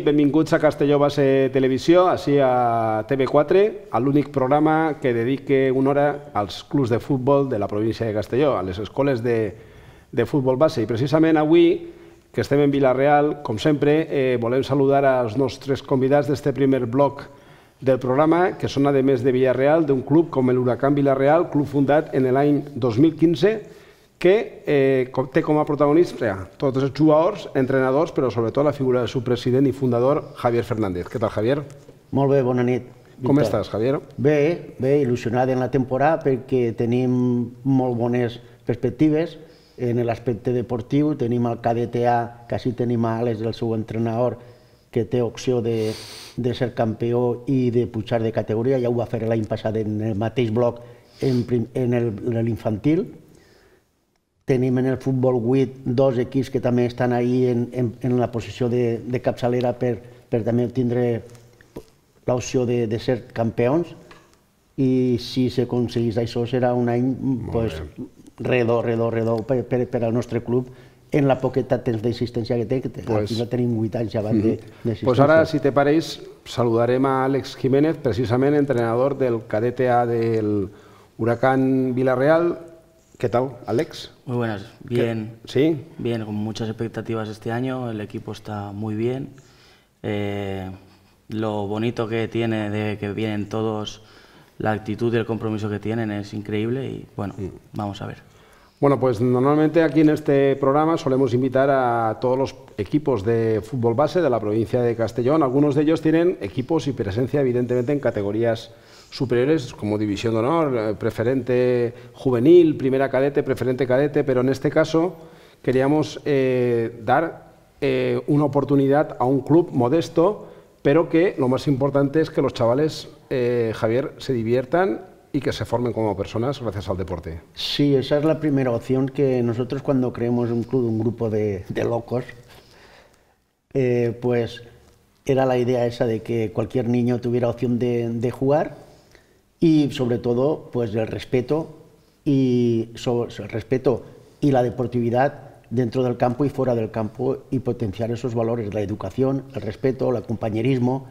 nit, benvinguts a Castelló Base Televisió, així a TV4, a l'únic programa que dedique una hora als clubs de futbol de la província de Castelló, a les escoles de, de futbol base. I precisament avui, que estem en Vilareal, com sempre, eh, volem saludar als nostres convidats d'este primer bloc del programa, que són a més de Villarreal, d'un club com el Huracán Villarreal, club fundat en l'any 2015, que eh, té com a protagonista tots els jugadors, entrenadors, però sobretot la figura del seu president i fundador, Javier Fernández. Què tal, Javier? Molt bé, bona nit. Victor. Com estàs, Javier? Bé, bé, il·lusionat en la temporada perquè tenim molt bones perspectives en l'aspecte deportiu. Tenim el KDTA, que així tenim a Alex, el seu entrenador, que té opció de, de ser campió i de pujar de categoria. Ja ho va fer l'any passat en el mateix bloc en, en l'infantil, Tenim en el futbol 8 dos equips que també estan ahí en, en, en la posició de, de capçalera per, per també tindre l'opció de, de ser campions i si s'aconseguís això serà un any pues, redó, redó, redó per, per, per al nostre club en la poqueta temps d'existència que té, que pues, al tenim 8 anys ja mm -hmm. d'existència. Pues ara, si te pareix, saludarem a Àlex Jiménez, precisament entrenador del cadete A del Huracán Villarreal, ¿Qué tal, Alex? Muy buenas, bien. ¿Sí? Bien, con muchas expectativas este año, el equipo está muy bien. Eh, lo bonito que tiene de que vienen todos, la actitud y el compromiso que tienen es increíble y bueno, mm. vamos a ver. Bueno, pues normalmente aquí en este programa solemos invitar a todos los equipos de fútbol base de la provincia de Castellón. Algunos de ellos tienen equipos y presencia evidentemente en categorías superiores como división de honor, eh, preferente juvenil, primera cadete, preferente cadete, pero en este caso queríamos eh, dar eh, una oportunidad a un club modesto, pero que lo más importante es que los chavales, Javier, se diviertan y que se formen como personas gracias al deporte. Sí, esa es la primera opción que nosotros cuando creemos un club, un grupo de, locos, pues era la idea esa de que cualquier niño tuviera opción de jugar y sobre todo pues el respeto y el respeto y la deportividad dentro del campo y fuera del campo y potenciar esos valores, la educación, el respeto, el compañerismo.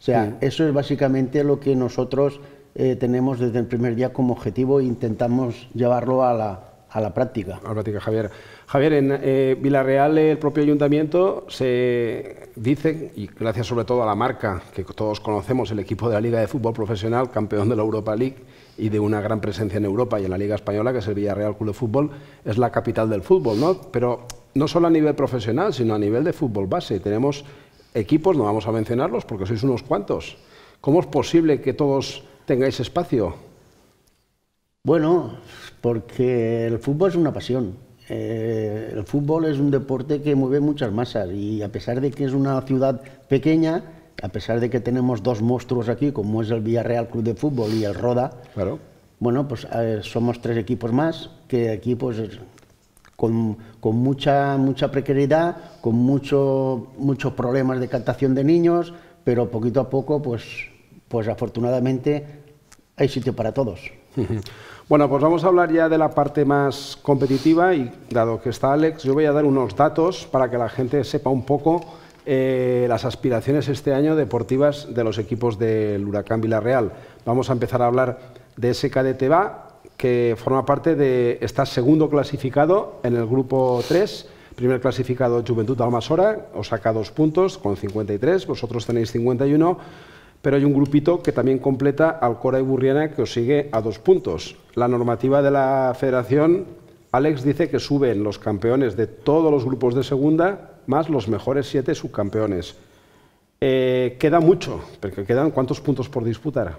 O sea, eso es básicamente lo que nosotros eh, tenemos desde el primer día como objetivo e intentamos llevarlo a la, a la práctica. A la práctica, Javier. Javier, en eh, Villarreal el propio ayuntamiento se dice, y gracias sobre todo a la marca que todos conocemos, el equipo de la Liga de Fútbol Profesional, campeón de la Europa League y de una gran presencia en Europa y en la Liga Española, que es el Villarreal Club de Fútbol, es la capital del fútbol, ¿no? Pero no solo a nivel profesional, sino a nivel de fútbol base. Tenemos equipos, no vamos a mencionarlos porque sois unos cuantos. ¿Cómo es posible que todos tengáis espacio? Bueno, porque el fútbol es una pasión. Eh, el fútbol es un deporte que mueve muchas masas y a pesar de que es una ciudad pequeña, a pesar de que tenemos dos monstruos aquí, como es el Villarreal Club de Fútbol y el Roda, bueno, pues somos tres equipos más que aquí pues con, mucha, mucha precariedad, con muchos problemas de captación de niños, pero poquito a poco, pues, pues afortunadamente hay sitio para todos. Bueno, pues vamos a hablar ya de la parte más competitiva y dado que está Alex, yo voy a dar unos datos para que la gente sepa un poco eh, las aspiraciones este año deportivas de los equipos del Huracán Villarreal. Vamos a empezar a hablar de SKD Teba, que forma parte de, está segundo clasificado en el grupo 3, primer clasificado Juventud Almasora, os saca dos puntos con 53, vosotros tenéis 51 pero hay un grupito que también completa al Cora y Burriana que os sigue a dos puntos. La normativa de la federación, Alex dice que suben los campeones de todos los grupos de segunda, más los mejores siete subcampeones. Eh, queda mucho, porque quedan cuántos puntos por disputar.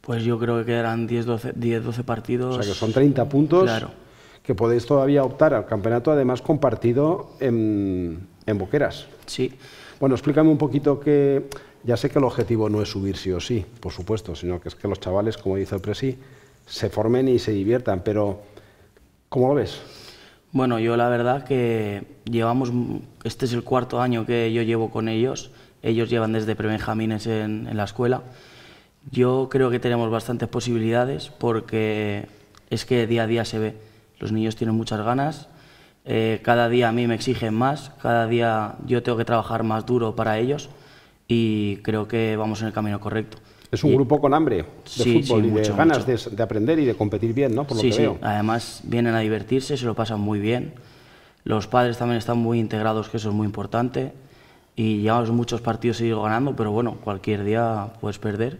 Pues yo creo que quedarán 10-12 partidos. O sea que son 30 puntos claro. que podéis todavía optar al campeonato, además compartido en, en Boqueras. Sí. Bueno, explícame un poquito qué... Ya sé que el objetivo no es subir sí o sí, por supuesto, sino que es que los chavales, como dice el Presi, se formen y se diviertan, pero ¿cómo lo ves? Bueno, yo la verdad que llevamos, este es el cuarto año que yo llevo con ellos, ellos llevan desde prebenjamines en, en la escuela. Yo creo que tenemos bastantes posibilidades porque es que día a día se ve, los niños tienen muchas ganas, eh, cada día a mí me exigen más, cada día yo tengo que trabajar más duro para ellos y creo que vamos en el camino correcto. Es un grupo con hambre de sí, fútbol y de ganas de, aprender y de competir bien, ¿no? Por lo sí, que sí. Además, vienen a divertirse, se lo pasan muy bien. Los padres también están muy integrados, que eso es muy importante. Y llevamos muchos partidos seguir ganando, pero bueno, cualquier día puedes perder.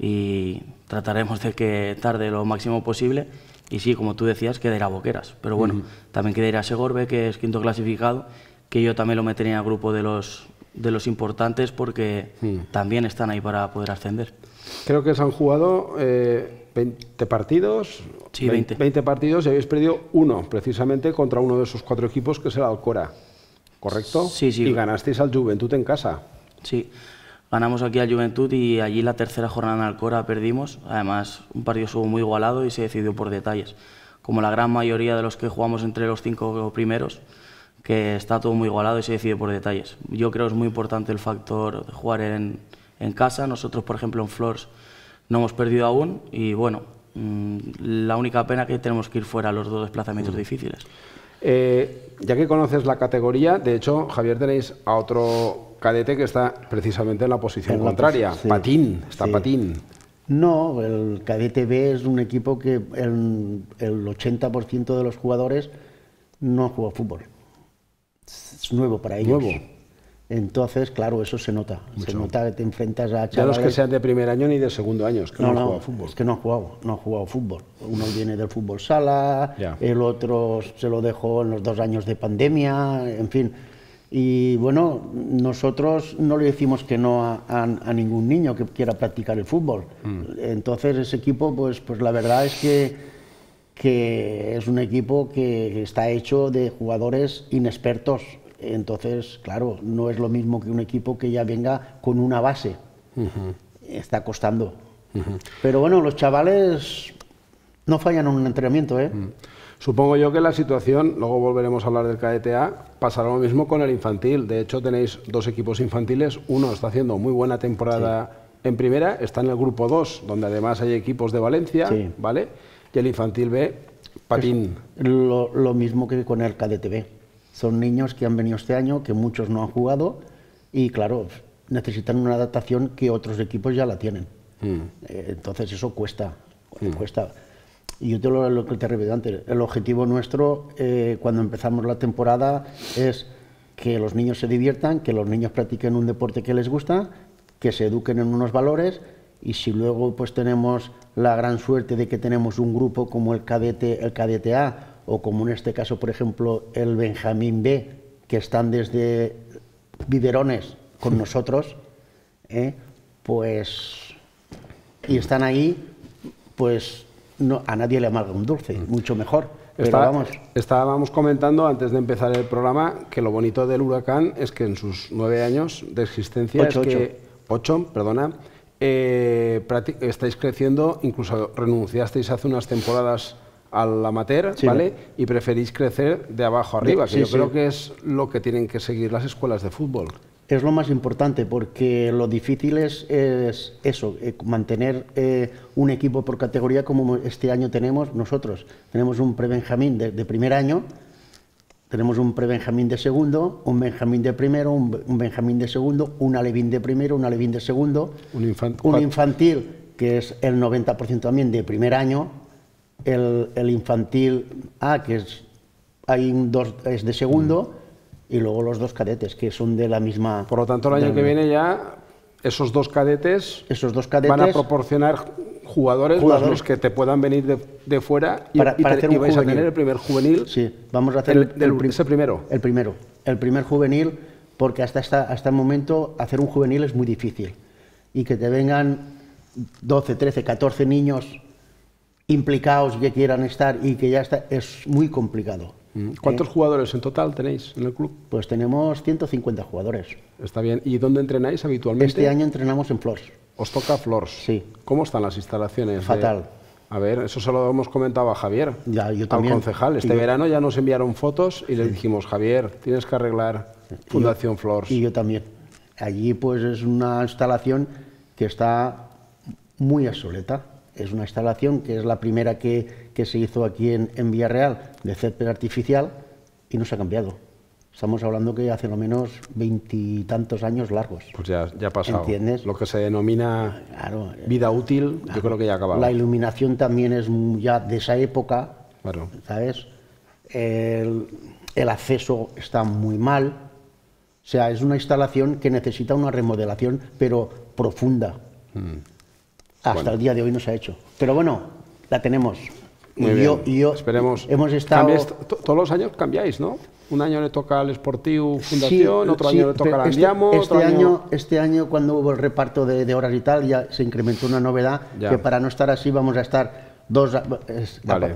Y trataremos de que tarde lo máximo posible. Y sí, como tú decías, queda ir a Boqueras. Pero bueno, también queda ir a Segorbe, que es quinto clasificado, que yo también lo metería en grupo de los de los importantes porque también están ahí para poder ascender. Creo que se han jugado 20 eh, partidos. 20. partidos y habéis perdido uno, precisamente contra uno de esos cuatro equipos que es el Alcora. ¿Correcto? Sí, sí. Y ganasteis al Juventud en casa. Sí. Ganamos aquí al Juventud y allí la tercera jornada en Alcora perdimos. Además, un partido estuvo muy igualado y se decidió por detalles. Como la gran mayoría de los que jugamos entre los cinco primeros, que está todo muy igualado y se decide por detalles. Yo creo que es muy importante el factor de jugar en, casa. Nosotros, por ejemplo, en Flores no hemos perdido aún y bueno, mm, la única pena que tenemos que ir fuera a los dos desplazamientos mm. difíciles. Eh, ya que conoces la categoría, de hecho, Javier, tenéis a otro cadete que está precisamente en la posición contraria, Patín, está Patín. No, el cadete B es un equipo que el, el 80% de los jugadores no juega fútbol nuevo para ellos. Entonces, claro, eso se nota. Se nota que te enfrentas a chavales... Ya los que sean de primer año ni de segundo año, que no, han jugado fútbol. que no han jugado, no jugado fútbol. Uno viene del fútbol sala, el otro se lo dejó en los dos años de pandemia, en fin. Y bueno, nosotros no le decimos que no a, ningún niño que quiera practicar el fútbol. Mm. Entonces, ese equipo, pues, pues la verdad es que que es un equipo que está hecho de jugadores inexpertos entonces, claro, no es lo mismo que un equipo que ya venga con una base. Está costando. Pero bueno, los chavales no fallan en un entrenamiento. ¿eh? Mm. Supongo yo que la situación, luego volveremos a hablar del KDTA, pasará lo mismo con el infantil. De hecho, tenéis dos equipos infantiles. Uno está haciendo muy buena temporada en primera, está en el grupo 2, donde además hay equipos de Valencia, ¿vale? Y el infantil B, patín. Lo, lo mismo que con el KDTB son niños que han venido este año, que muchos no han jugado y claro, necesitan una adaptación que otros equipos ya la tienen. Hmm. Eh, entonces eso cuesta, hmm. cuesta. Y yo te lo, lo, que te repetí antes, el objetivo nuestro eh, cuando empezamos la temporada es que los niños se diviertan, que los niños practiquen un deporte que les gusta, que se eduquen en unos valores y si luego pues tenemos la gran suerte de que tenemos un grupo como el cadete, el cadete A o como en este caso, por ejemplo, el Benjamín B, que están desde biberones con nosotros, ¿eh? pues y están ahí, pues no, a nadie le amarga un dulce, mm. mucho mejor. Estábamos comentando antes de empezar el programa que lo bonito del huracán es que en sus nueve años de existencia, ocho, perdona, eh, estáis creciendo, incluso renunciasteis hace unas temporadas al amateur, ¿vale? Y preferís crecer de abajo arriba, que yo creo que es lo que tienen que seguir las escuelas de fútbol. Es lo más importante, porque lo difícil es, eso, eh, mantener eh, un equipo por categoría como este año tenemos nosotros. Tenemos un pre-benjamín de, primer año, tenemos un pre-benjamín de segundo, un benjamín de primero, un, benjamín de segundo, un alevín de primero, un alevín de segundo, un, un infantil que es el 90% también de primer año, el, infantil A, que es, hay es de segundo, y luego los dos cadetes, que son de la misma... Por lo tanto, el año que viene ya esos dos cadetes, esos dos van a proporcionar jugadores, Más los que te puedan venir de, fuera y, para, vais a tener el primer juvenil. Sí, vamos a hacer el, el, el primero. El primero, el primer juvenil, porque hasta, hasta el momento hacer un juvenil es muy difícil. Y que te vengan 12, 13, 14 niños implicados que quieran estar y que ya está, es muy complicado. Mm. ¿Cuántos eh, jugadores en total tenéis en el club? Pues tenemos 150 jugadores. Está bien. ¿Y dónde entrenáis habitualmente? Este año entrenamos en Flores. ¿Os toca Flores? Sí. ¿Cómo están las instalaciones? Fatal. A ver, eso se lo hemos comentado a Javier, ya, yo también. al concejal. Este verano ya nos enviaron fotos y le dijimos, Javier, tienes que arreglar Fundación Flores. Y yo también. Allí pues es una instalación que está muy obsoleta es una instalación que es la primera que, que se hizo aquí en, en Villarreal de césped artificial y no se ha cambiado. Estamos hablando que hace lo menos veintitantos años largos. Pues ya, ya ha pasado. ¿Entiendes? Lo que se denomina vida útil, yo ah, creo que ya ha acabado. La iluminación también es ya de esa época, claro. ¿sabes? El, el acceso está muy mal. O sea, es una instalación que necesita una remodelación, pero profunda. Mm. Hasta el día de hoy no se ha hecho. Pero bueno, la tenemos. Muy y bien. Esperemos. Hemos estado... todos los años cambiáis, ¿no? Un año le toca al Sportivo Fundación, otro año le toca al este, Andiamo. Este, año... este año, cuando hubo el reparto de, horas y tal, ya se incrementó una novedad que para no estar así vamos a estar dos,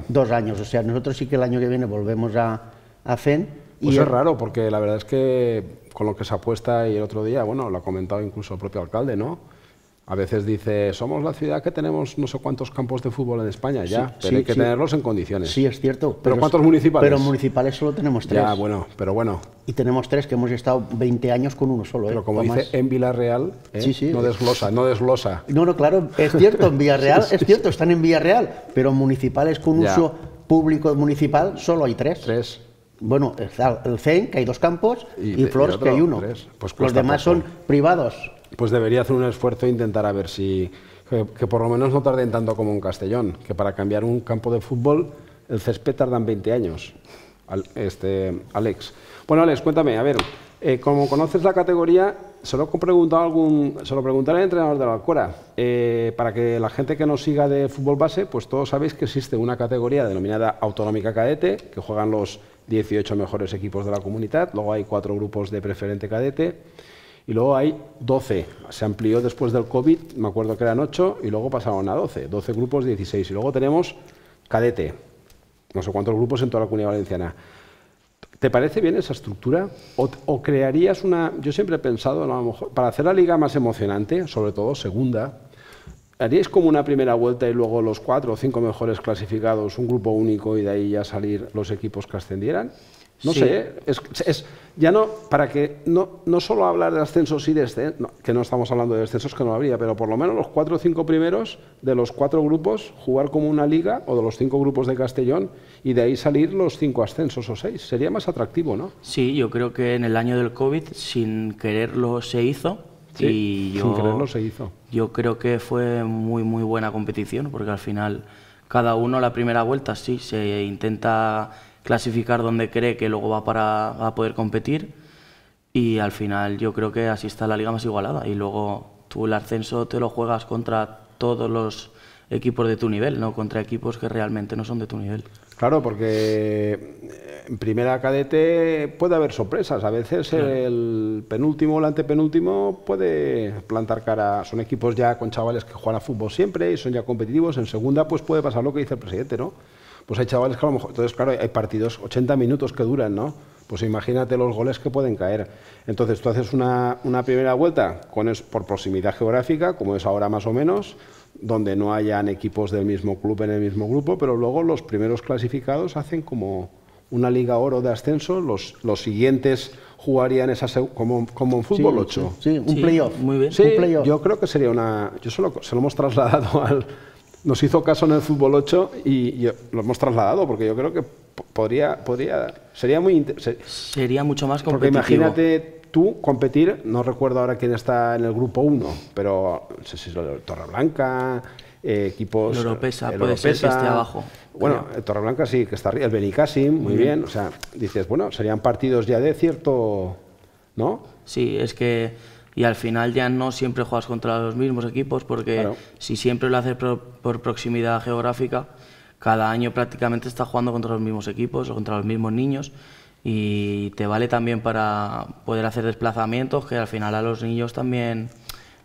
dos años. O sea, nosotros sí que el año que viene volvemos a, a FEN. Y pues es raro, porque la verdad es que con lo que se apuesta y el otro día, bueno, lo ha comentado incluso el propio alcalde, ¿no? A veces dice, somos la ciudad que tenemos no sé cuántos campos de fútbol en España, ya, sí, pero hay que tenerlos en condiciones. Sí, es cierto. ¿Pero, cuántos municipales? Pero municipales solo tenemos tres. Ya, bueno, pero bueno. Y tenemos tres que hemos estado 20 años con uno solo. ¿eh? Pero como dice, en Villarreal ¿eh? no desglosa, no desglosa. No, no, claro, es cierto, en Villarreal, es cierto, están en Villarreal, pero municipales con uso público municipal solo hay tres. Tres. Bueno, el CEN, que hay dos campos, y, Flores, que hay uno. Pues los demás son privados pues debería hacer un esfuerzo e intentar a ver si, que, por lo menos no tarden tanto como un Castellón, que para cambiar un campo de fútbol el césped tardan 20 años. este, Alex. Bueno, Alex, cuéntame, a ver, eh, como conoces la categoría, se lo, preguntado algún, se lo preguntaré entrenador de la Alcora, eh, para que la gente que nos siga de fútbol base, pues todos sabéis que existe una categoría denominada autonómica cadete, que juegan los 18 mejores equipos de la comunidad, luego hay cuatro grupos de preferente cadete, y luego hay 12. Se amplió después del COVID, me acuerdo que eran 8, y luego pasaron a 12. 12 grupos, 16. Y luego tenemos cadete. No sé cuántos grupos en toda la comunidad valenciana. ¿Te parece bien esa estructura? ¿O, crearías una.? Yo siempre he pensado, a lo mejor, para hacer la liga más emocionante, sobre todo segunda, ¿haríais como una primera vuelta y luego los cuatro o cinco mejores clasificados, un grupo único y de ahí ya salir los equipos que ascendieran? No sé, es, ya no, para que no, no solo hablar de ascensos y descensos, este, que no estamos hablando de descensos que no habría, pero por lo menos los cuatro o cinco primeros de los cuatro grupos jugar como una liga o de los cinco grupos de Castellón y de ahí salir los cinco ascensos o seis. Sería más atractivo, ¿no? Sí, yo creo que en el año del COVID sin quererlo se hizo. y sin quererlo se hizo. Yo creo que fue muy, muy buena competición porque al final cada uno la primera vuelta sí se intenta clasificar donde cree que luego va para a poder competir y al final yo creo que así está la liga más igualada y luego tú el ascenso te lo juegas contra todos los equipos de tu nivel, no contra equipos que realmente no son de tu nivel. Claro, porque eh, en primera cadete puede haber sorpresas. A veces el penúltimo o el antepenúltimo puede plantar cara. Son equipos ya con chavales que juegan a fútbol siempre y son ya competitivos. En segunda, pues puede pasar lo que dice el presidente, ¿no? Pues hay chavales que a lo mejor, entonces claro, hay partidos 80 minutos que duran, ¿no? Pues imagínate los goles que pueden caer. Entonces tú haces una, una primera vuelta con por proximidad geográfica, como es ahora más o menos, donde no hayan equipos del mismo club en el mismo grupo, pero luego los primeros clasificados hacen como una liga oro de ascenso, los, los siguientes jugarían esa como, como en fútbol 8. Sí, un playoff. Muy bien. Sí, yo creo que sería una... Yo solo, se lo hemos trasladado al, nos hizo caso en el fútbol 8 y, lo hemos trasladado, porque yo creo que podría, podría sería muy sería mucho más competitivo. Porque imagínate tú competir, no recuerdo ahora quién está en el grupo 1, pero no sé si es Torreblanca, eh, equipos... El Oropesa, puede ser que esté abajo. Bueno, el Torreblanca sí, que está el Benicassim, muy bien, o sea, dices, bueno, serían partidos ya de cierto... ¿no? Sí, es que y al final ya no siempre juegas contra los mismos equipos porque si siempre lo haces por, proximidad geográfica, cada año prácticamente estás jugando contra los mismos equipos o contra los mismos niños y te vale también para poder hacer desplazamientos que al final a los niños también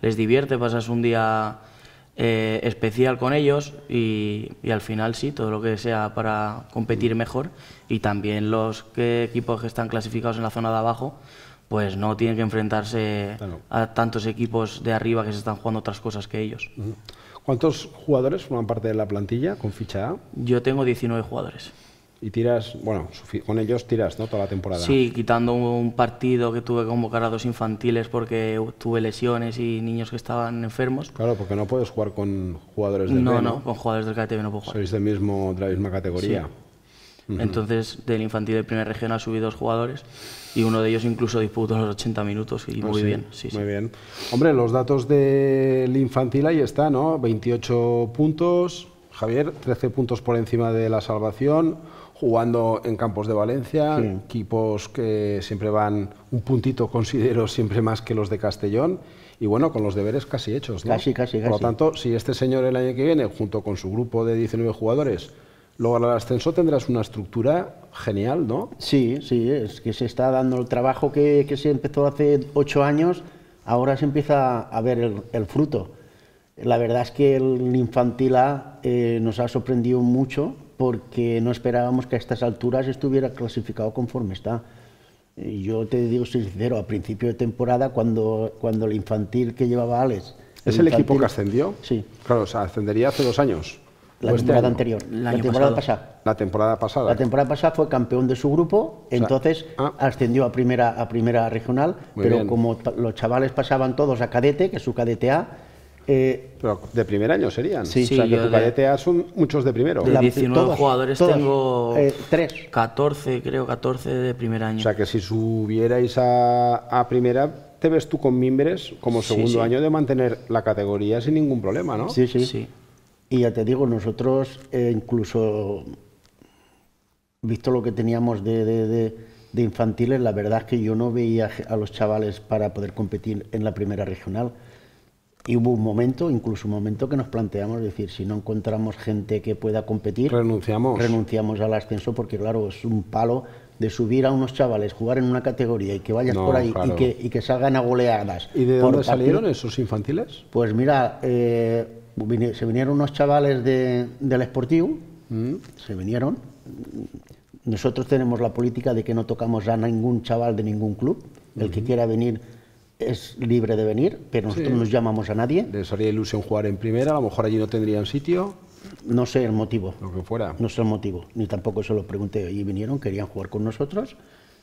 les divierte, pasas un día eh, especial con ellos y, al final sí, todo lo que sea para competir mejor y también los equipos que están clasificados en la zona de abajo pues no tienen que enfrentarse a tantos equipos de arriba que se están jugando otras cosas que ellos. ¿Cuántos jugadores forman parte de la plantilla con ficha A? Yo tengo 19 jugadores. Y tiras, bueno, con ellos tiras, ¿no? Toda la temporada. Sí, quitando un partido que tuve que convocar a dos infantiles porque tuve lesiones y niños que estaban enfermos. Claro, porque no puedes jugar con jugadores del No, no, no, con jugadores del KTB no puedo jugar. Sois del mismo, de la misma categoría. Entonces, del infantil de primera región ha subido dos jugadores y uno de ellos incluso disputó los 80 minutos y ah, muy bien. Sí, muy bien. Hombre, los datos del infantil ahí está, ¿no? 28 puntos, Javier, 13 puntos por encima de la salvación, jugando en campos de Valencia, equipos que siempre van un puntito, considero, siempre más que los de Castellón. Y bueno, con los deberes casi hechos, Casi, casi, casi. Por lo tanto, si este señor el año que viene, junto con su grupo de 19 jugadores, Luego al ascenso tendrás una estructura genial, ¿no? Sí, sí, es que se está dando el trabajo que, que se empezó hace ocho años, ahora se empieza a ver el, fruto. La verdad es que el infantil A eh, nos ha sorprendido mucho porque no esperábamos que a estas alturas estuviera clasificado conforme está. Yo te digo sincero, a principio de temporada, cuando, cuando el infantil que llevaba Alex... ¿Es el, equipo que ascendió? Sí. Claro, o sea, ascendería hace dos años. Pues este la temporada anterior. La temporada pasada. La temporada pasada. La temporada pasada fue campeón de su grupo, entonces ah. ascendió a primera, a primera regional, pero como los chavales pasaban todos a cadete, que es su cadete A, eh, pero de primer año serían. Sí, o sea, que tu cadete A son muchos de primero. De 19 jugadores tengo 3. Eh, 14, creo, 14 de primer año. O sea, que si subierais a, primera, te ves tú con Mimbres como segundo año de mantener la categoría sin ningún problema, ¿no? Sí, sí. sí. Y ya te digo, nosotros eh, incluso, visto lo que teníamos de, infantiles, la verdad es que yo no veía a los chavales para poder competir en la primera regional. Y hubo un momento, incluso un momento que nos planteamos decir, si no encontramos gente que pueda competir, renunciamos. Renunciamos al ascenso porque claro, es un palo de subir a unos chavales, jugar en una categoría y que vayas por ahí y, que, salgan a goleadas. ¿Y de dónde salieron esos infantiles? Pues mira, eh, se vinieron unos chavales del Esportivo, mm, se vinieron. Nosotros tenemos la política de que no tocamos a ningún chaval de ningún club. El que quiera venir es libre de venir, pero nosotros no nos llamamos a nadie. ¿Les haría ilusión jugar en primera? A lo mejor allí no tendrían sitio. No sé el motivo. Lo que fuera. No sé el motivo, ni tampoco se lo pregunté. Allí vinieron, querían jugar con nosotros,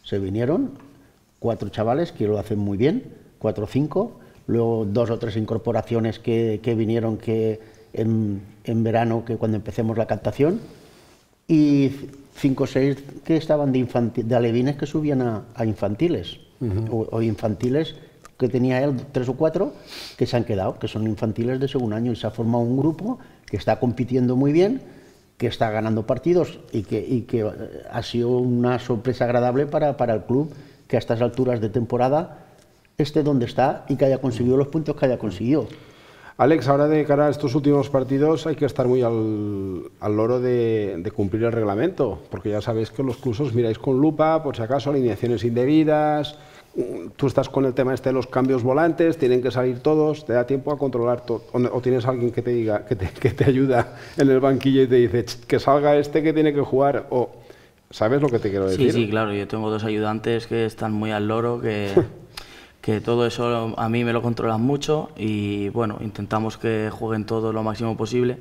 se vinieron, cuatro chavales que lo hacen muy bien, cuatro o cinco, luego dos o tres incorporaciones que, vinieron que en, verano, que cuando empecemos la captación, y cinco o seis que estaban de, de alevines que subían a, infantiles, o, infantiles que tenía él, tres o cuatro, que se han quedado, que son infantiles de segundo año, y se ha formado un grupo que está compitiendo muy bien, que está ganando partidos y que, y que eh, ha sido una sorpresa agradable para, para el club, que a estas alturas de temporada este donde está y que haya conseguido los puntos que haya conseguido. Alex, ahora de cara a estos últimos partidos hay que estar muy al, al loro de, cumplir el reglamento, porque ya sabéis que los cursos miráis con lupa, por si acaso, alineaciones indebidas, tú estás con el tema este de los cambios volantes, tienen que salir todos, te da tiempo a controlar todo, o tienes alguien que te diga, que te, que te, ayuda en el banquillo y te dice, que salga este que tiene que jugar, o... ¿Sabes lo que te quiero decir? Sí, sí, claro, yo tengo dos ayudantes que están muy al loro, que... que todo eso a mí me lo controlan mucho y bueno, intentamos que jueguen todo lo máximo posible.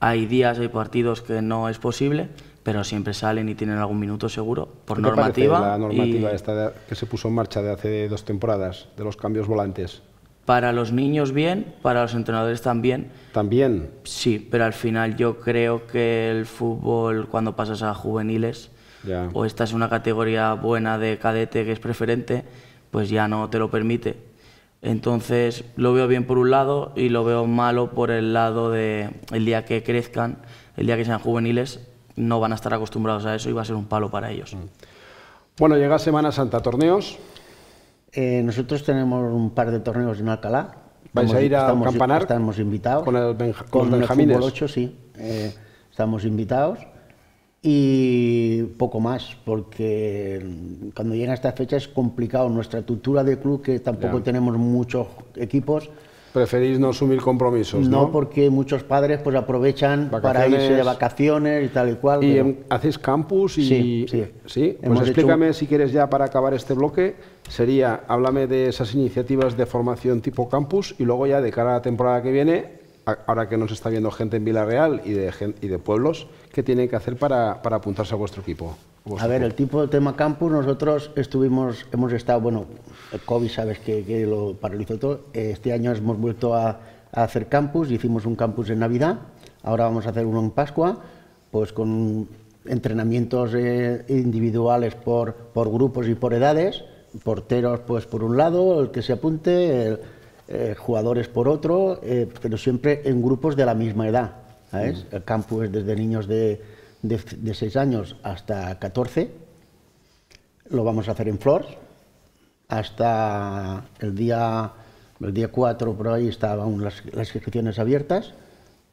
Hay días, hay partidos que no es posible, pero siempre salen y tienen algún minuto seguro por normativa. la normativa esta que se puso en marcha de hace dos temporadas, de los cambios volantes? Para los niños bien, para los entrenadores también. ¿También? Sí, pero al final yo creo que el fútbol cuando pasas a juveniles, o esta es una categoría buena de cadete que es preferente, pues ya no te lo permite. Entonces lo veo bien por un lado y lo veo malo por el lado de el día que crezcan, el día que sean juveniles, no van a estar acostumbrados a eso y va a ser un palo para ellos. Mm. Bueno, llega Semana Santa, torneos. Eh, nosotros tenemos un par de torneos en Alcalá. ¿Vais a ir a Campanar? Estamos invitados. Con el 8, sí. Eh, estamos invitados y poco más, porque mm, cuando llega esta fecha es complicado. Nuestra estructura de club, que tampoco tenemos muchos equipos. Preferís no asumir compromisos, ¿no? porque muchos padres pues aprovechan para irse de vacaciones y tal y cual. ¿Y hacéis campus? Sí, sí. ¿Sí? Pues explícame si quieres ya para acabar este bloque, sería, háblame de esas iniciativas de formación tipo campus y luego ya de cara a la temporada que viene, ahora que nos está viendo gente en Villarreal y de, y de pueblos, ¿qué tienen que hacer para, para apuntarse a vuestro equipo? A, ver, el tipo de tema campus, nosotros estuvimos, hemos estado, bueno, el COVID sabes que, que lo paralizó todo, este año hemos vuelto a, hacer campus, hicimos un campus en Navidad, ahora vamos a hacer uno en Pascua, pues con entrenamientos eh, individuales por, por grupos y por edades, porteros pues por un lado, el que se apunte, el, eh, jugadores por otro, eh, pero siempre en grupos de la misma edad. Mm. El campo es desde niños de, de, 6 años hasta 14. Lo vamos a hacer en flor, Hasta el día, el día 4 por ahí estaban las, las inscripciones abiertas.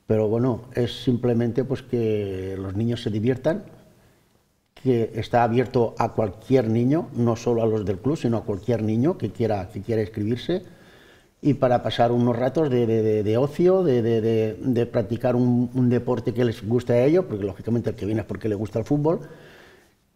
Pero bueno, es simplemente pues que los niños se diviertan, que está abierto a cualquier niño, no solo a los del club, sino a cualquier niño que quiera, que quiera inscribirse y para pasar unos ratos de, de, de, de ocio, de, practicar un, deporte que les guste a ellos, porque lógicamente el que viene es porque le gusta el fútbol,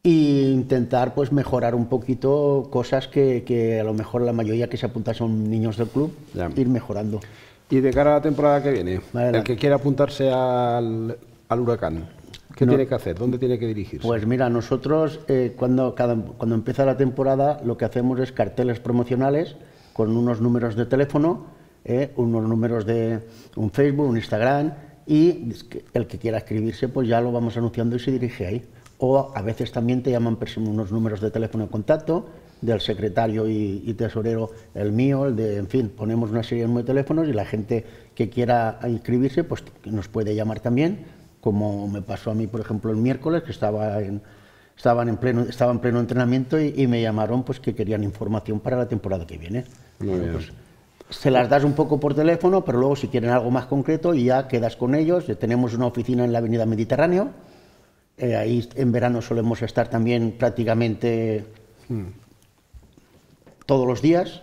e intentar pues, mejorar un poquito cosas que, que a lo mejor la mayoría que se apunta son niños del club, ir mejorando. Y de cara a la temporada que viene, el que quiera apuntarse al, al huracán, ¿Qué tiene que hacer? ¿Dónde tiene que dirigirse? Pues mira, nosotros eh, cuando, cada, cuando empieza la temporada lo que hacemos es carteles promocionales con unos números de teléfono, ¿eh? unos números de un Facebook, un Instagram, y el que quiera escribirse, pues ya lo vamos anunciando y se dirige ahí. O a veces también te llaman unos números de teléfono de contacto del secretario y, y, tesorero, el mío, el de, en fin, ponemos una serie de teléfonos y la gente que quiera inscribirse, pues nos puede llamar también, como me pasó a mí, por ejemplo, el miércoles, que estaba en, estaban en pleno, estaban en pleno entrenamiento y, me llamaron pues que querían información para la temporada que viene. Pues, se las das un poco por teléfono, pero luego si quieren algo más concreto ya quedas con ellos. Tenemos una oficina en la Avenida Mediterráneo. Eh, ahí en verano solemos estar también prácticamente hmm. todos los días.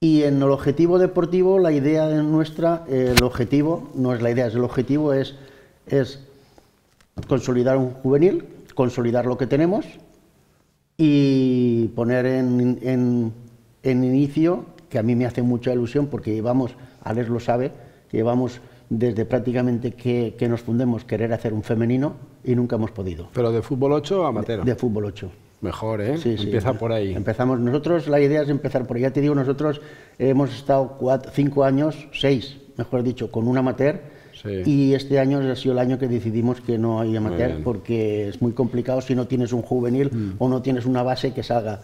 Y en el objetivo deportivo, la idea nuestra, eh, el objetivo, no es la idea, es el objetivo es, es consolidar un juvenil, consolidar lo que tenemos y poner en, en, inicio, que a mí me hace mucha ilusión porque llevamos, Alex lo sabe, llevamos desde prácticamente que, nos fundemos querer hacer un femenino y nunca hemos podido. ¿Pero de fútbol 8 o amateur? De, fútbol 8. Mejor, ¿eh? Empieza por ahí. Empezamos. Nosotros, la idea es empezar por ahí. Ya te digo, nosotros hemos estado cuatro, cinco años, seis, mejor dicho, con un amateur y este año ha sido el año que decidimos que no hay amateur porque es muy complicado si no tienes un juvenil mm. o no tienes una base que salga.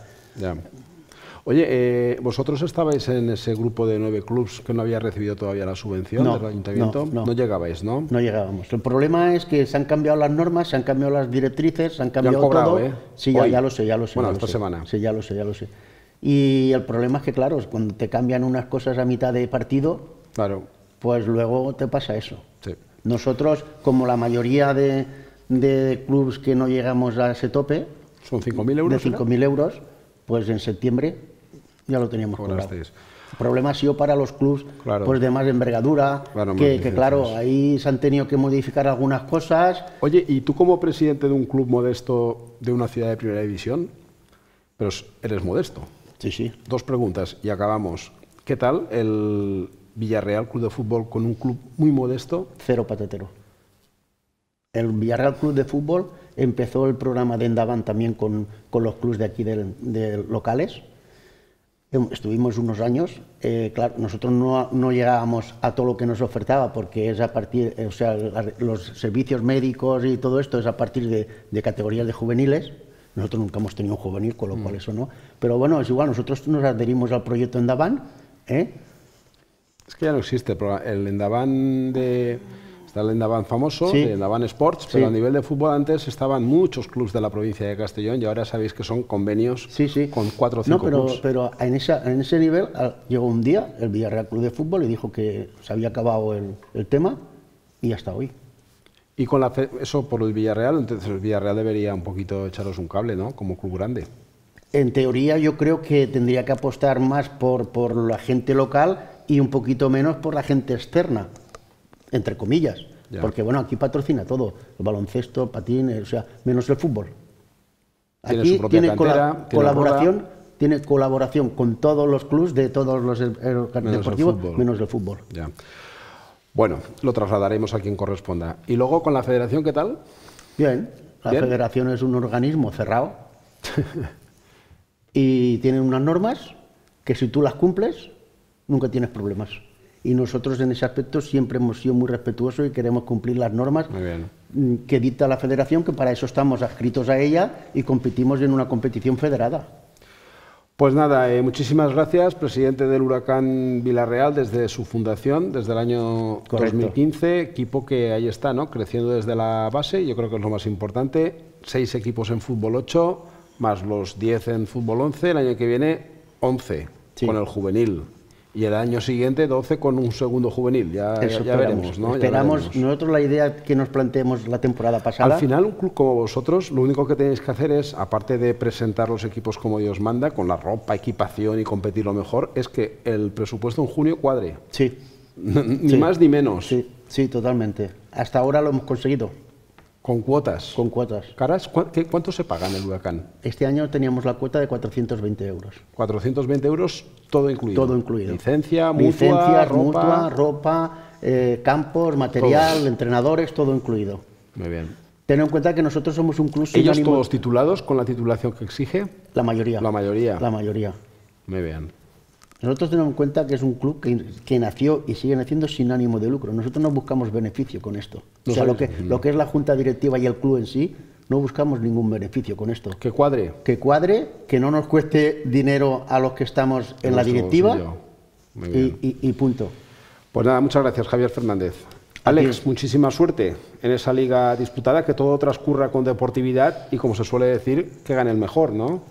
Oye, eh, ¿vosotros estabais en ese grupo de nueve clubs que no había recibido todavía la subvención del ayuntamiento? No, llegabais, ¿no? No llegábamos. El problema es que se han cambiado las normas, se han cambiado las directrices, se han cambiado ya han todo. ¿eh? Sí, ya, lo sé, ya lo sé. Bueno, esta semana. Sí, ya lo sé, ya lo sé. Y el problema es que, claro, cuando te cambian unas cosas a mitad de partido, claro pues luego te pasa eso. Nosotros, como la mayoría de, clubes clubs que no llegamos a ese tope, son 5.000 euros. De 5.000 euros, pues en septiembre ya lo teníamos pues cobrado. El problema ha sido para los clubs pues de más envergadura, que claro, ahí se han tenido que modificar algunas cosas. Oye, ¿y tú como presidente de un club modesto de una ciudad de primera división? Pero eres modesto. Sí, sí. Dos preguntas y acabamos. ¿Qué tal el, Villarreal Club de Fútbol con un club muy modesto. Cero patatero. El Villarreal Club de Fútbol empezó el programa de endavant también con, con los clubes de aquí de, locales. Eh, estuvimos unos años, eh, claro, nosotros no, no, llegábamos a todo lo que nos ofertaba porque es a partir, eh, o sea, los servicios médicos y todo esto es a partir de, categorías de juveniles. Nosotros nunca hemos tenido un juvenil, con lo mm. cual eso no. Pero bueno, es igual, nosotros nos adherimos al proyecto endavant ¿eh? Es que ya no existe el, de... Está el Endavan famoso, el Endavan Sports, pero a nivel de fútbol antes estaban muchos clubes de la provincia de Castellón y ahora sabéis que son convenios sí, con cuatro o cinco no, pero, pero en, ese nivel ah, llegó un día el Villarreal Club de Fútbol y dijo que se había acabado el, tema y hasta hoy. Y con la, eso por el Villarreal, entonces el Villarreal debería un poquito echaros un cable, ¿no? Como club grande. En teoría yo creo que tendría que apostar más por, por la gente local y un poquito menos por la gente externa, entre comillas. Porque bueno, aquí patrocina todo, el baloncesto, patín, eh, o sea, menos el fútbol. Aquí tiene, colaboración, tiene, colaboración con todos los clubes de todos los er-, er-, deportivos, menos el fútbol. Bueno, lo trasladaremos a quien corresponda. ¿Y luego con la federación qué tal? Bien, la federación es un organismo cerrado y tiene unas normas que si tú las cumples, nunca tienes problemas. Y nosotros en ese aspecto siempre hemos sido muy respetuosos y queremos cumplir las normas mm, que dicta la federación, que para eso estamos adscritos a ella y competimos en una competición federada. Pues nada, eh, muchísimas gracias, presidente del Huracán Villarreal, desde su fundación, desde el año 2015, equipo que ahí está, ¿no? creciendo desde la base, yo creo que es lo más importante, seis equipos en fútbol 8, más los 10 en fútbol 11, el año que viene 11 con el juvenil y el año siguiente 12 con un segundo juvenil. Ya, ya, veremos. ¿no? Esperamos, nosotros la idea que nos planteemos la temporada pasada. Al final, un club como vosotros, lo único que tenéis que hacer es, aparte de presentar los equipos como Dios manda, con la ropa, equipación y competir lo mejor, es que el presupuesto en junio cuadre. Sí. ni más ni menos. Sí, sí, totalmente. Hasta ahora lo hemos conseguido. Con cuotas. Con cuotas. Caras, ¿cuánto se paga en el huracán? Este año teníamos la cuota de 420 euros. 420 euros, todo incluido. Todo incluido. Licencia, mutua, ropa, mutua, ropa eh, campos, material, entrenadores, todo incluido. Muy bien. Ten en cuenta que nosotros somos un club. ¿Ellos todos titulados con la titulación que exige? La mayoría. La mayoría. La mayoría. Muy bien. Nosotros tenemos en cuenta que es un club que, nació y sigue naciendo sin ánimo de lucro. Nosotros no buscamos beneficio con esto. o sea, lo que, lo que es la junta directiva y el club en sí, no buscamos ningún beneficio con esto. Que cuadre. Que cuadre, que no nos cueste dinero a los que estamos en, la directiva y, punto. Pues nada, muchas gracias Javier Fernández. Alex, muchísima suerte en esa liga disputada, que todo transcurra con deportividad y como se suele decir, que gane el mejor, ¿no?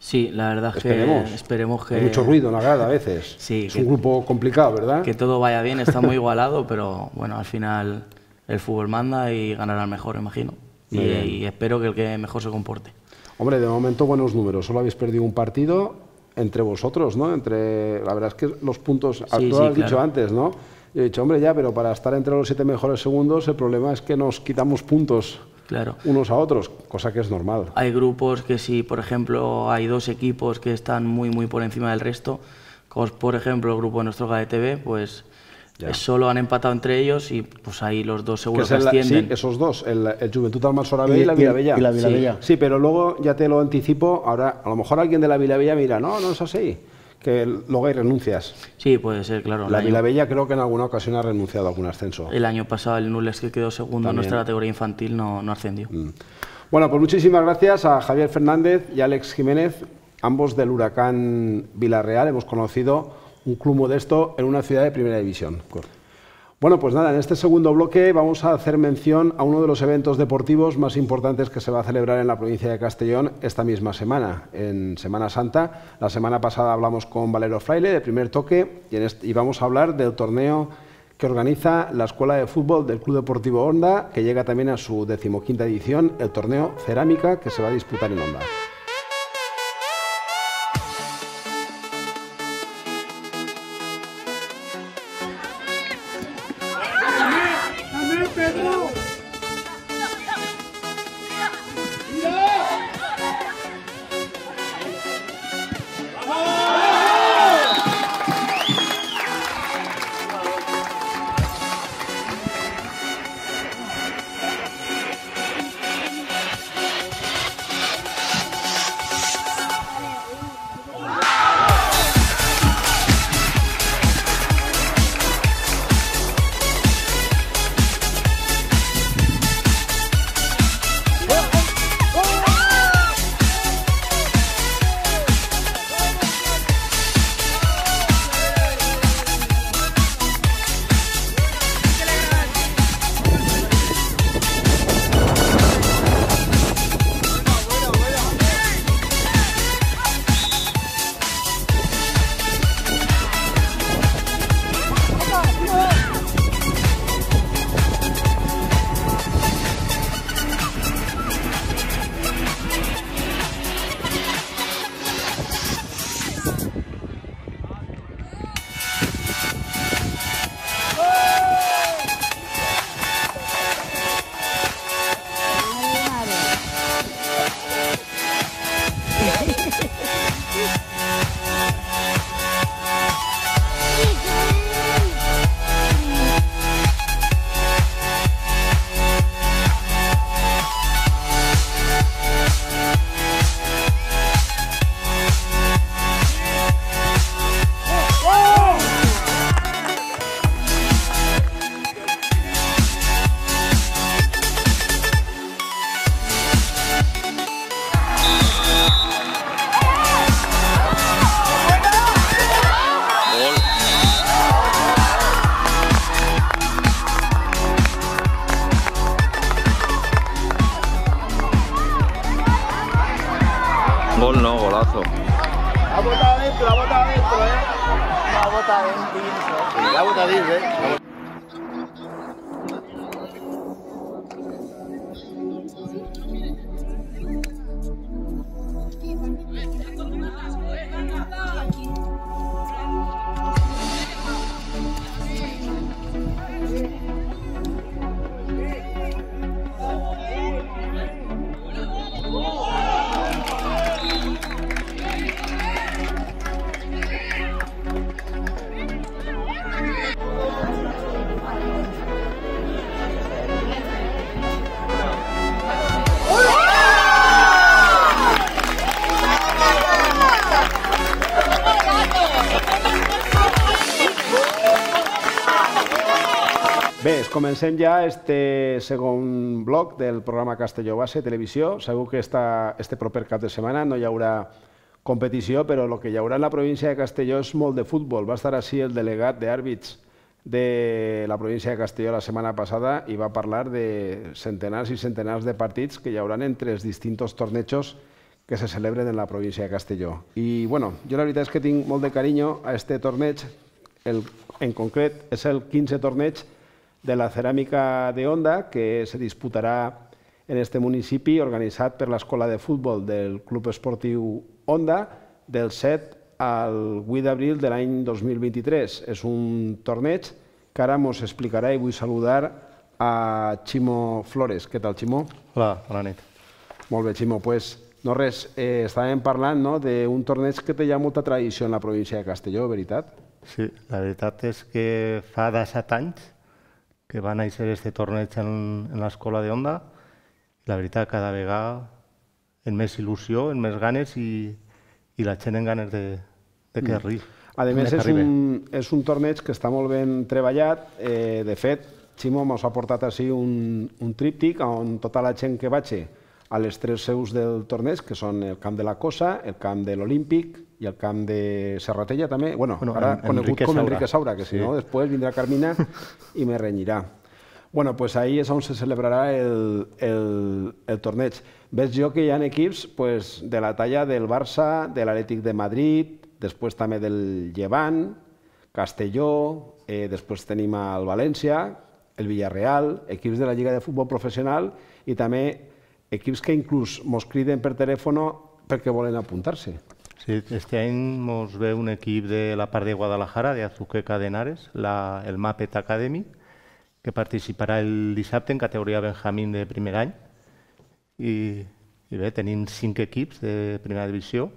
Sí, la verdad es que esperemos. que... mucho ruido en la grada a veces. Sí, es un grupo complicado, ¿verdad? Que todo vaya bien, está muy igualado, pero bueno, al final el fútbol manda y ganará el mejor, imagino. Y, espero que el que mejor se comporte. Hombre, de momento buenos números. Solo habéis perdido un partido entre vosotros, ¿no? Entre, la verdad es que los puntos, sí, dicho antes, ¿no? Yo he dicho, hombre, ya, pero para estar entre los siete mejores segundos, el problema es que nos quitamos puntos claro. unos a otros, cosa que es normal. Hay grupos que si, por ejemplo, hay dos equipos que están muy, muy por encima del resto, como por ejemplo el grupo de nuestro KDTV, e pues eh, solo han empatado entre ellos y pues ahí los dos seguro que, que esos dos, el, el Juventud Almanzora y, la Vilabella. Y la Sí. pero luego ya te lo anticipo, ahora a lo mejor alguien de la Vila bella mira, no, no es así que luego hay renuncias. Sí, puede ser, claro. La Bella Bella creo que en alguna ocasión ha renunciado a algún ascenso. El año pasado el Nules que quedó segundo en nuestra categoría infantil no, ascendió. Mm. Bueno, pues muchísimas gracias a Javier Fernández y Alex Jiménez, ambos del Huracán Villarreal. Hemos conocido un club modesto en una ciudad de primera división. Bueno, pues nada, en este segundo bloque vamos a hacer mención a uno de los eventos deportivos más importantes que se va a celebrar en la provincia de Castellón esta misma semana, en Semana Santa. La semana pasada hablamos con Valero Fraile de primer toque y, vamos a hablar del torneo que organiza la Escuela de Fútbol del Club Deportivo Honda, que llega también a su decimoquinta edición, el torneo Cerámica, que se va a disputar en Honda. comencem ja este segon bloc del programa Castelló Base Televisió. Segur que esta, este proper cap de setmana no hi haurà competició, però el que hi haurà en la província de Castelló és molt de futbol. Va estar així el delegat d'àrbits de la província de Castelló la setmana passada i va parlar de centenars i centenars de partits que hi haurà entre els distintos tornejos que se celebren en la província de Castelló. I bueno, jo la veritat és que tinc molt de carinyo a este torneig, el, en concret és el 15 torneig de la ceràmica de onda que se disputarà en este municipi organitzat per l'escola de futbol del Club Esportiu Onda del 7 al 8 d'abril de l'any 2023. És un torneig que ara mos explicarà i vull saludar a Ximo Flores. Què tal, Ximo? Hola, bona nit. Molt bé, Ximo. Pues, no res, eh, estàvem parlant no, d'un torneig que té ja molta tradició en la província de Castelló, veritat? Sí, la veritat és que fa set anys que van a ser este torneig en, en l'escola d'Onda. La veritat, cada vegada en més il·lusió, en més ganes i, i la gent en ganes de, de que mm. arribi. A més, és un, és un torneig que està molt ben treballat. Eh, de fet, Ximo ens ha portat així un, un tríptic on tota la gent que vaig a les tres seus del torneig, que són el camp de la Cosa, el camp de l'Olímpic i el camp de Serratella també, bueno, bueno ara en, conegut Enrique com Enrique Saura, que sí. si no, després vindrà Carmina i me renyirà. Bueno, pues ahí és on se celebrarà el, el, el torneig. Veig jo que hi ha equips pues, de la talla del Barça, de l'Atlètic de Madrid, després també del Llevant, Castelló, eh, després tenim el València, el Villarreal, equips de la Lliga de Futbol Professional i també equips que inclús mos criden per telèfon perquè volen apuntar-se. Sí, este any ens ve un equip de la part de Guadalajara, de Azuqueca de Henares, la, el Mapet Academy, que participarà el dissabte en categoria Benjamín de primer any. I, i bé, tenim cinc equips de primera divisió.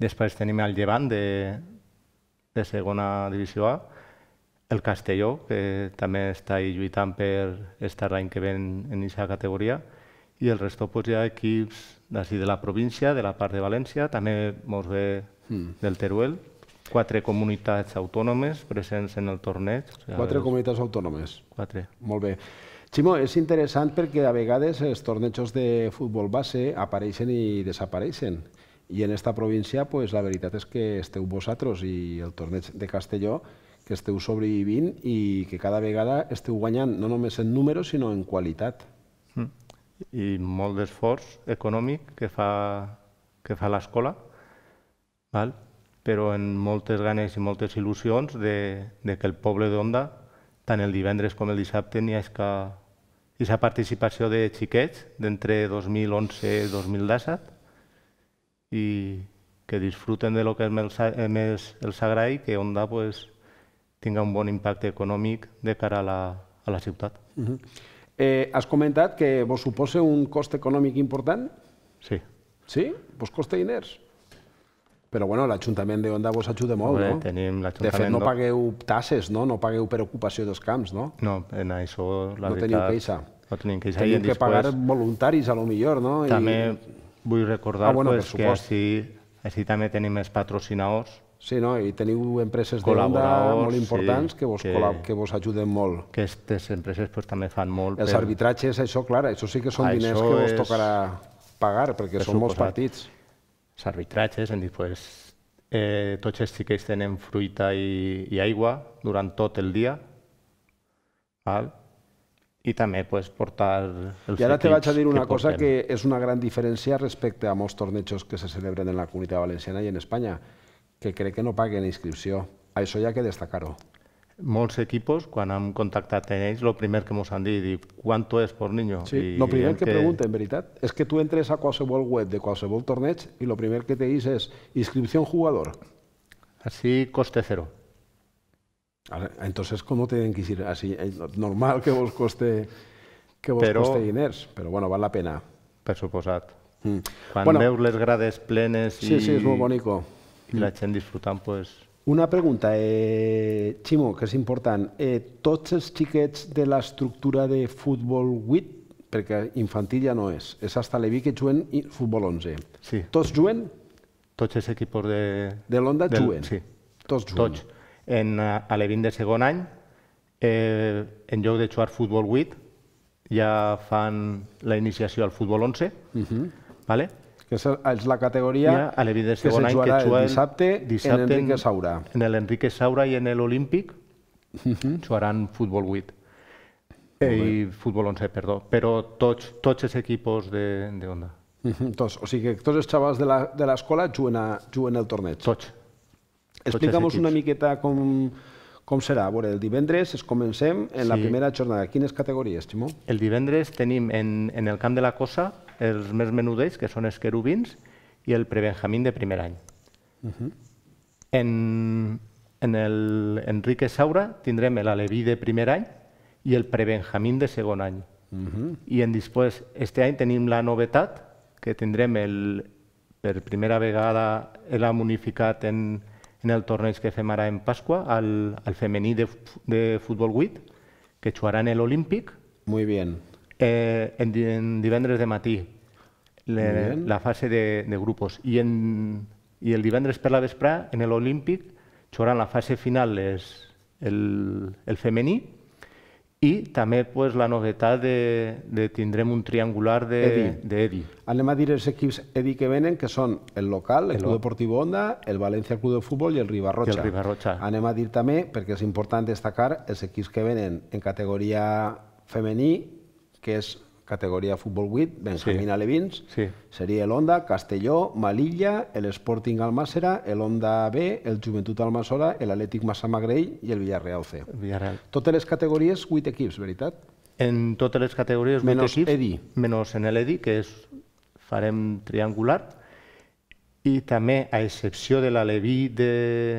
Després tenim el Llevant de, de segona divisió A, el Castelló, que també està ahí lluitant per estar l'any que ven en aquesta categoria, i el resto pues, doncs, hi ha equips d'ací de la província, de la part de València, també mos ve mm. del Teruel, quatre comunitats autònomes presents en el torneig. Quatre comunitats autònomes? Quatre. Molt bé. Ximo, és interessant perquè a vegades els tornejos de futbol base apareixen i desapareixen. I en esta província, pues, la veritat és que esteu vosaltres i el torneig de Castelló, que esteu sobrevivint i que cada vegada esteu guanyant no només en números, sinó en qualitat i molt d'esforç econòmic que fa, que fa l'escola, però en moltes ganes i moltes il·lusions de, de que el poble d'Onda, tant el divendres com el dissabte, n'hi hagi aquesta participació de xiquets d'entre 2011 i 2017 i que disfruten de lo que és més el i que Onda pues, tinga un bon impacte econòmic de cara a la, a la ciutat. Uh mhm. -huh. Eh, has comentat que vos suposa un cost econòmic important? Sí. Sí? Vos costa diners? Però bueno, l'Ajuntament de Onda vos ajuda molt, Home, no? Tenim de fet, no pagueu tasses, no? No pagueu per ocupació dels camps, no? No, en això, la no veritat... teniu queixa. No tenim queixa. Teniu que després... pagar voluntaris, a lo millor, no? També I... vull recordar ah, bueno, pues, que així, així també tenim els patrocinadors, Sí, no? i teniu empreses de banda molt importants sí, que, vos que, que vos ajuden molt. Aquestes empreses pues, també fan molt. Els per... arbitratges, això, clar, això sí que són ah, això diners que vos tocarà pagar, perquè són molts partits. Els arbitratges, hem dit, pues, eh, tots els xiquets tenen fruita i, i aigua durant tot el dia, val? i també pues, portar els I ara te vaig a dir una que cosa que és una gran diferència respecte a molts tornejos que se celebren en la comunitat valenciana i en Espanya que cree que no paguen inscripción. A eso ya que destacar-ho. Molts equipos, cuando han contactat tenéis ells, primero primer que hemos han dit ¿cuánto es por niño? Sí, el primer que, pregunte en veritat, es que tú entres a qualsevol web de qualsevol torneig y lo primero que te dices es ¿inscripción jugador. Así coste cero. Entonces, ¿cómo tienen que ir así? Normal que vos coste, que vos pero, coste diners, pero bueno, vale la pena. Per supuesto. Mm. Quan les grades plenes Sí, sí, es muy bonito. i la gent disfrutant pues, una pregunta, eh, Ximo, que és important. Eh, tots els xiquets de l'estructura de futbol 8, perquè infantil ja no és, és hasta l'Evi que juguen futbol 11. Sí. Tots juguen? Tots els equips de... De l'Onda del... juguen? Sí. Tots juguen? Tots. En, eh, a Levi de segon any, eh, en lloc de jugar futbol 8, ja fan la iniciació al futbol 11, uh -huh. vale? que és, és la categoria ja, a que se jugarà el dissabte, dissabte en Enrique Saura. En l'Enrique Saura i en l'Olímpic uh mhm. -huh. jugaran futbol 8 i futbol 11, perdó, però tots, tots els equips de, de Onda. Mhm. Tots, o sigui que tots els xavals de l'escola juguen, a, juguen el torneig. Tots. Explica'm una miqueta com, com serà? A veure, el divendres es comencem en sí. la primera jornada. Quines categories, Timó? El divendres tenim en, en el Camp de la Cosa els més menudells, que són els querubins, i el prebenjamín de primer any. Uh -huh. En, en el Enrique Saura tindrem l'aleví de primer any i el prebenjamín de segon any. Uh -huh. I en després, este any tenim la novetat, que tindrem el, per primera vegada l'hem unificat en, en el torneig que fem ara en Pasqua, al, al femení de, de futbol 8, que jugaran l'Olímpic. Molt bé. Eh, en, en, divendres de matí, le, la fase de, de grupos. I, en, I el divendres per la vesprà, en l'Olímpic, jugaran la fase final és el, el femení, i també pues, la novetat de, de tindrem un triangular d'Edi. Anem a dir els equips Edi que venen, que són el local, el, el Club Deportiu Onda, el València Club de Futbol i el Ribarrocha. Rocha. el Ribarrocha. Anem a dir també, perquè és important destacar, els equips que venen en categoria femení que és categoria futbol 8, Benjamín sí. Alevins, sí. seria l'Onda, Castelló, Malilla, l'Sporting Almàssera, l'Onda B, el Joventut Almassora, l'Atlètic Massamagrell i el Villarreal C. Villarreal. Totes les categories, 8 equips, veritat? En totes les categories, 8 menys equips. Edi. Menys en l'Edi, que és, farem triangular, i també, a excepció de l'Aleví de,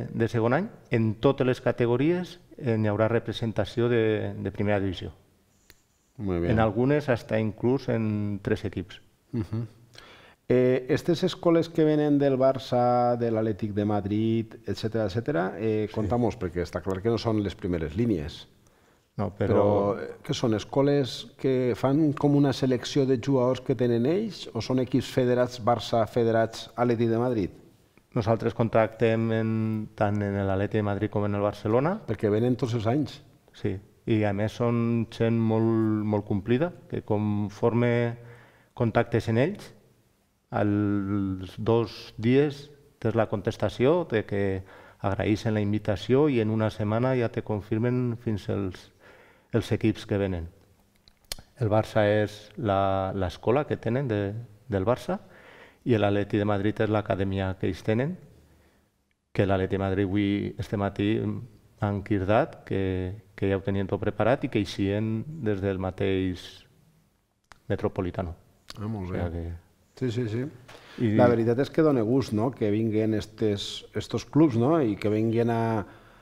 de segon any, en totes les categories eh, hi haurà representació de, de primera divisió. Muy bien. En algunes hasta incluso en tres equipos. Uh -huh. eh, Estas escoles que venen del Barça, del Athletic de Madrid, etcétera, etcétera, eh, sí. contamos, porque está claro que no son les primeres línies. No, però... Eh, que són escoles que fan com una selecció de jugadors que tenen ells o són equips federats, Barça, federats, Atleti de Madrid? Nosaltres contractem en, tant en l'Atleti de Madrid com en el Barcelona. Perquè venen tots els anys. Sí, i a més són gent molt, molt complida, que conforme contactes en ells, als dos dies tens la contestació de que agraeixen la invitació i en una setmana ja te confirmen fins els, els equips que venen. El Barça és l'escola que tenen de, del Barça i l'Atleti de Madrid és l'acadèmia que ells tenen, que l'Atleti de Madrid avui, este matí, han cridat que, que ja ho tenien tot preparat i que eixien des del mateix metropolitano. Ah, molt bé. O sea que... Sí, sí, sí. I... La veritat és que dona gust no? que vinguin aquests clubs no? i que vinguin a,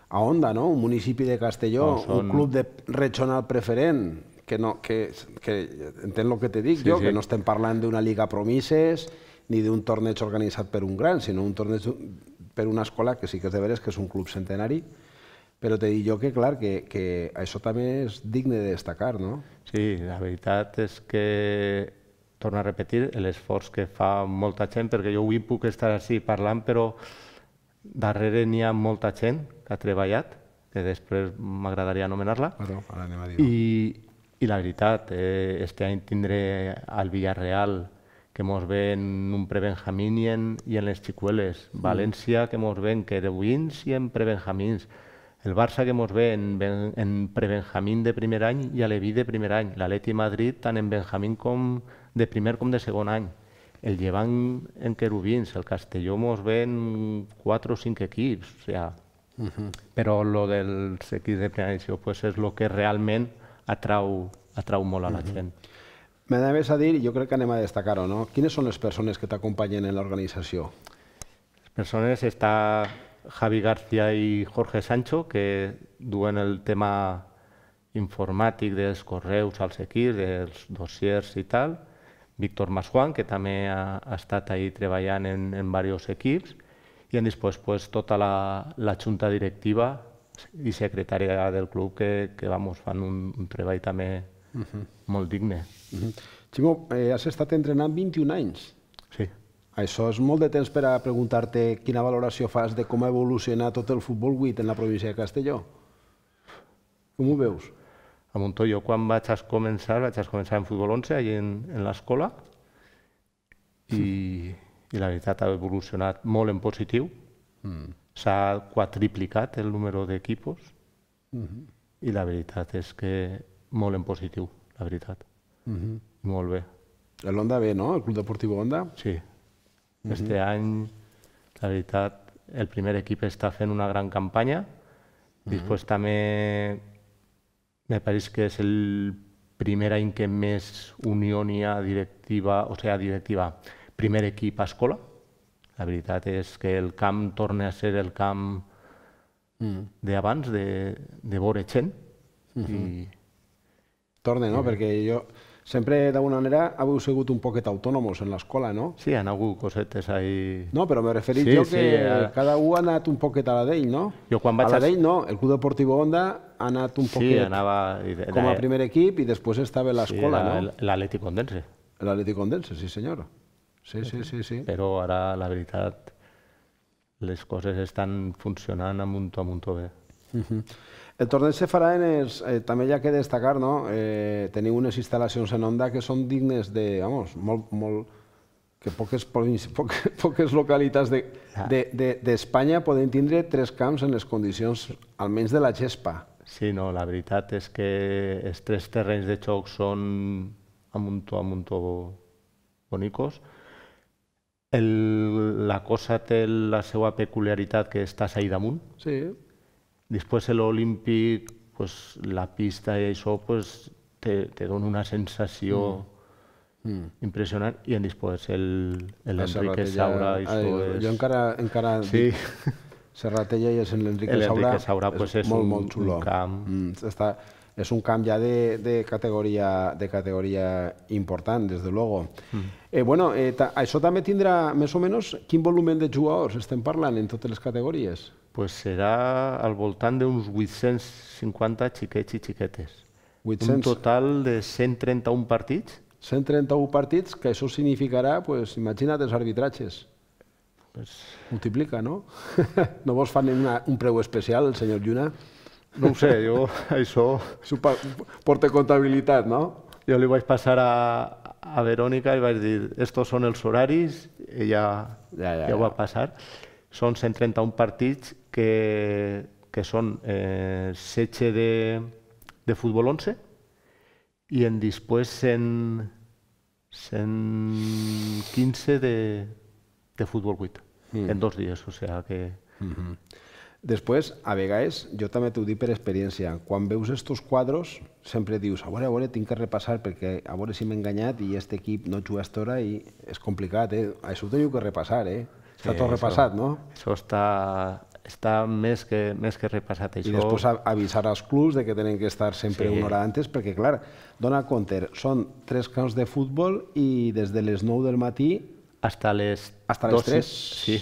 a Onda, no? un municipi de Castelló, no, són... un club de regional preferent, que, no, que, que entenc el que te dic sí, jo, sí. que no estem parlant d'una liga promises ni d'un torneig organitzat per un gran, sinó un torneig per una escola que sí que és de veres que és un club centenari, però t'he dit jo que, clar, que, que això també és digne de destacar, no? Sí, la veritat és que, torno a repetir, l'esforç que fa molta gent, perquè jo avui puc estar així parlant, però darrere n'hi ha molta gent que ha treballat, que després m'agradaria anomenar-la. Bueno, ara anem a dir -ho. I, I la veritat, eh, este any tindré al Villarreal, que mos en un prebenjamín i en, i en les xicueles. Mm. València, que mos en querubins i en prebenjamins. benjamins el Barça que mos ve en, en prebenjamín de primer any i a l'Evi de primer any. L'Aleti Madrid tant en benjamín com de primer com de segon any. El Llevant en querubins, el Castelló mos ve en quatre o cinc equips. O sea, uh -huh. Però lo dels equips de primera edició pues, és el que realment atrau, atrau molt a la uh -huh. gent. M'anaves a dir, i jo crec que anem a destacar-ho, no? Quines són les persones que t'acompanyen en l'organització? Les persones està Javi García i Jorge Sancho, que duen el tema informàtic dels correus als equips, dels dossiers i tal, Víctor Masjuan, que també ha, ha estat ahir treballant en, en diversos equips, i en després pues, tota la, la junta directiva i secretària del club que, que vamos, fan un, un treball també uh -huh. molt digne. Uh -huh. Ximo, eh, has estat entrenant 21 anys. Sí. Això és molt de temps per a preguntar-te quina valoració fas de com ha evolucionat tot el futbol 8 en la província de Castelló. Com ho veus? A jo quan vaig començar, vaig començar en futbol 11, allà en, en l'escola, i, i la veritat ha evolucionat molt en positiu. Mm. S'ha quadriplicat el número d'equipos mm -hmm. i la veritat és que molt en positiu, la veritat. Mm -hmm. Molt bé. L'Onda B, no? El Club Deportiu Onda? Sí, -huh. Este any, la veritat, el primer equip està fent una gran campanya. Uh -huh. Després també me pareix que és el primer any que més unió n'hi ha directiva, o sigui, directiva, primer equip a escola. La veritat és que el camp torna a ser el camp mm. d'abans, de, de vore gent. Mm -hmm. I... Torna, no? I... Perquè jo sempre d'alguna manera heu sigut un poquet autònomos en l'escola, no? Sí, han hagut cosetes ahí... No, però me referit sí, jo que cada un ha anat un poquet a la d'ell, no? Jo quan vaig a la d'ell no, el Club Deportivo Onda ha anat un poquet sí, anava... com a primer equip i després estava l'escola, sí, no? L'Atlètic Condense. L'Atlètic Condense, sí senyor. Sí, sí, sí, sí. Però ara, la veritat, les coses estan funcionant a muntó a muntó bé. Uh mhm. -huh. El torneig se farà en els, eh, també hi ha que destacar, no? Eh, teniu unes instal·lacions en onda que són dignes de, vamos, molt, molt, que poques, poques, poques localitats d'Espanya ah. de, de, poden tindre tres camps en les condicions almenys de la gespa. Sí, no, la veritat és que els tres terrenys de xoc són a muntó, a muntó bonicos. El, la cosa té la seva peculiaritat que estàs ahí damunt. Sí Després l'Olímpic, pues, la pista i això pues, te, te dona una sensació mm. mm. impressionant i en després l'Enrique Saura. Això ai, és... Jo encara, encara sí. dic, Serratella i l'Enrique Saura, Saura pues, és, molt, molt xulo. Un camp. Mm, està, és un camp ja de, de, categoria, de categoria important, des de luego. Mm. Eh, bueno, eh, ta, això també tindrà més o menys quin volumen de jugadors estem parlant en totes les categories? pues serà al voltant d'uns 850 xiquets i xiquetes. 800. Un total de 131 partits. 131 partits, que això significarà, pues, imagina't els arbitratges. Pues... Multiplica, no? no vols fer una, un preu especial, el senyor Lluna? No ho sé, jo això... Això porta comptabilitat, no? Jo li vaig passar a, a Verònica i vaig dir, estos són els horaris, ella ja, ja, ja, ja ho va passar. Són 131 partits que, son eh, Seche de, Fútbol 11 y en después en, en 15 de, Fútbol 8, mm. en dos días, o sea que... después a vegades, yo también t'ho dic per experiència, quan estos cuadros, siempre digo a veure, a que repasar, porque a veure si m'he enganyat i este equip no juga a hora y es complicado. eh? Això que repasar. eh? Està repasado, tot eso, está... està més que, més que repassat això. I després avisar als clubs de que tenen que estar sempre sí. una hora antes, perquè, clar, dona compte, són tres camps de futbol i des de les 9 del matí... Hasta les, hasta les 3. Sí,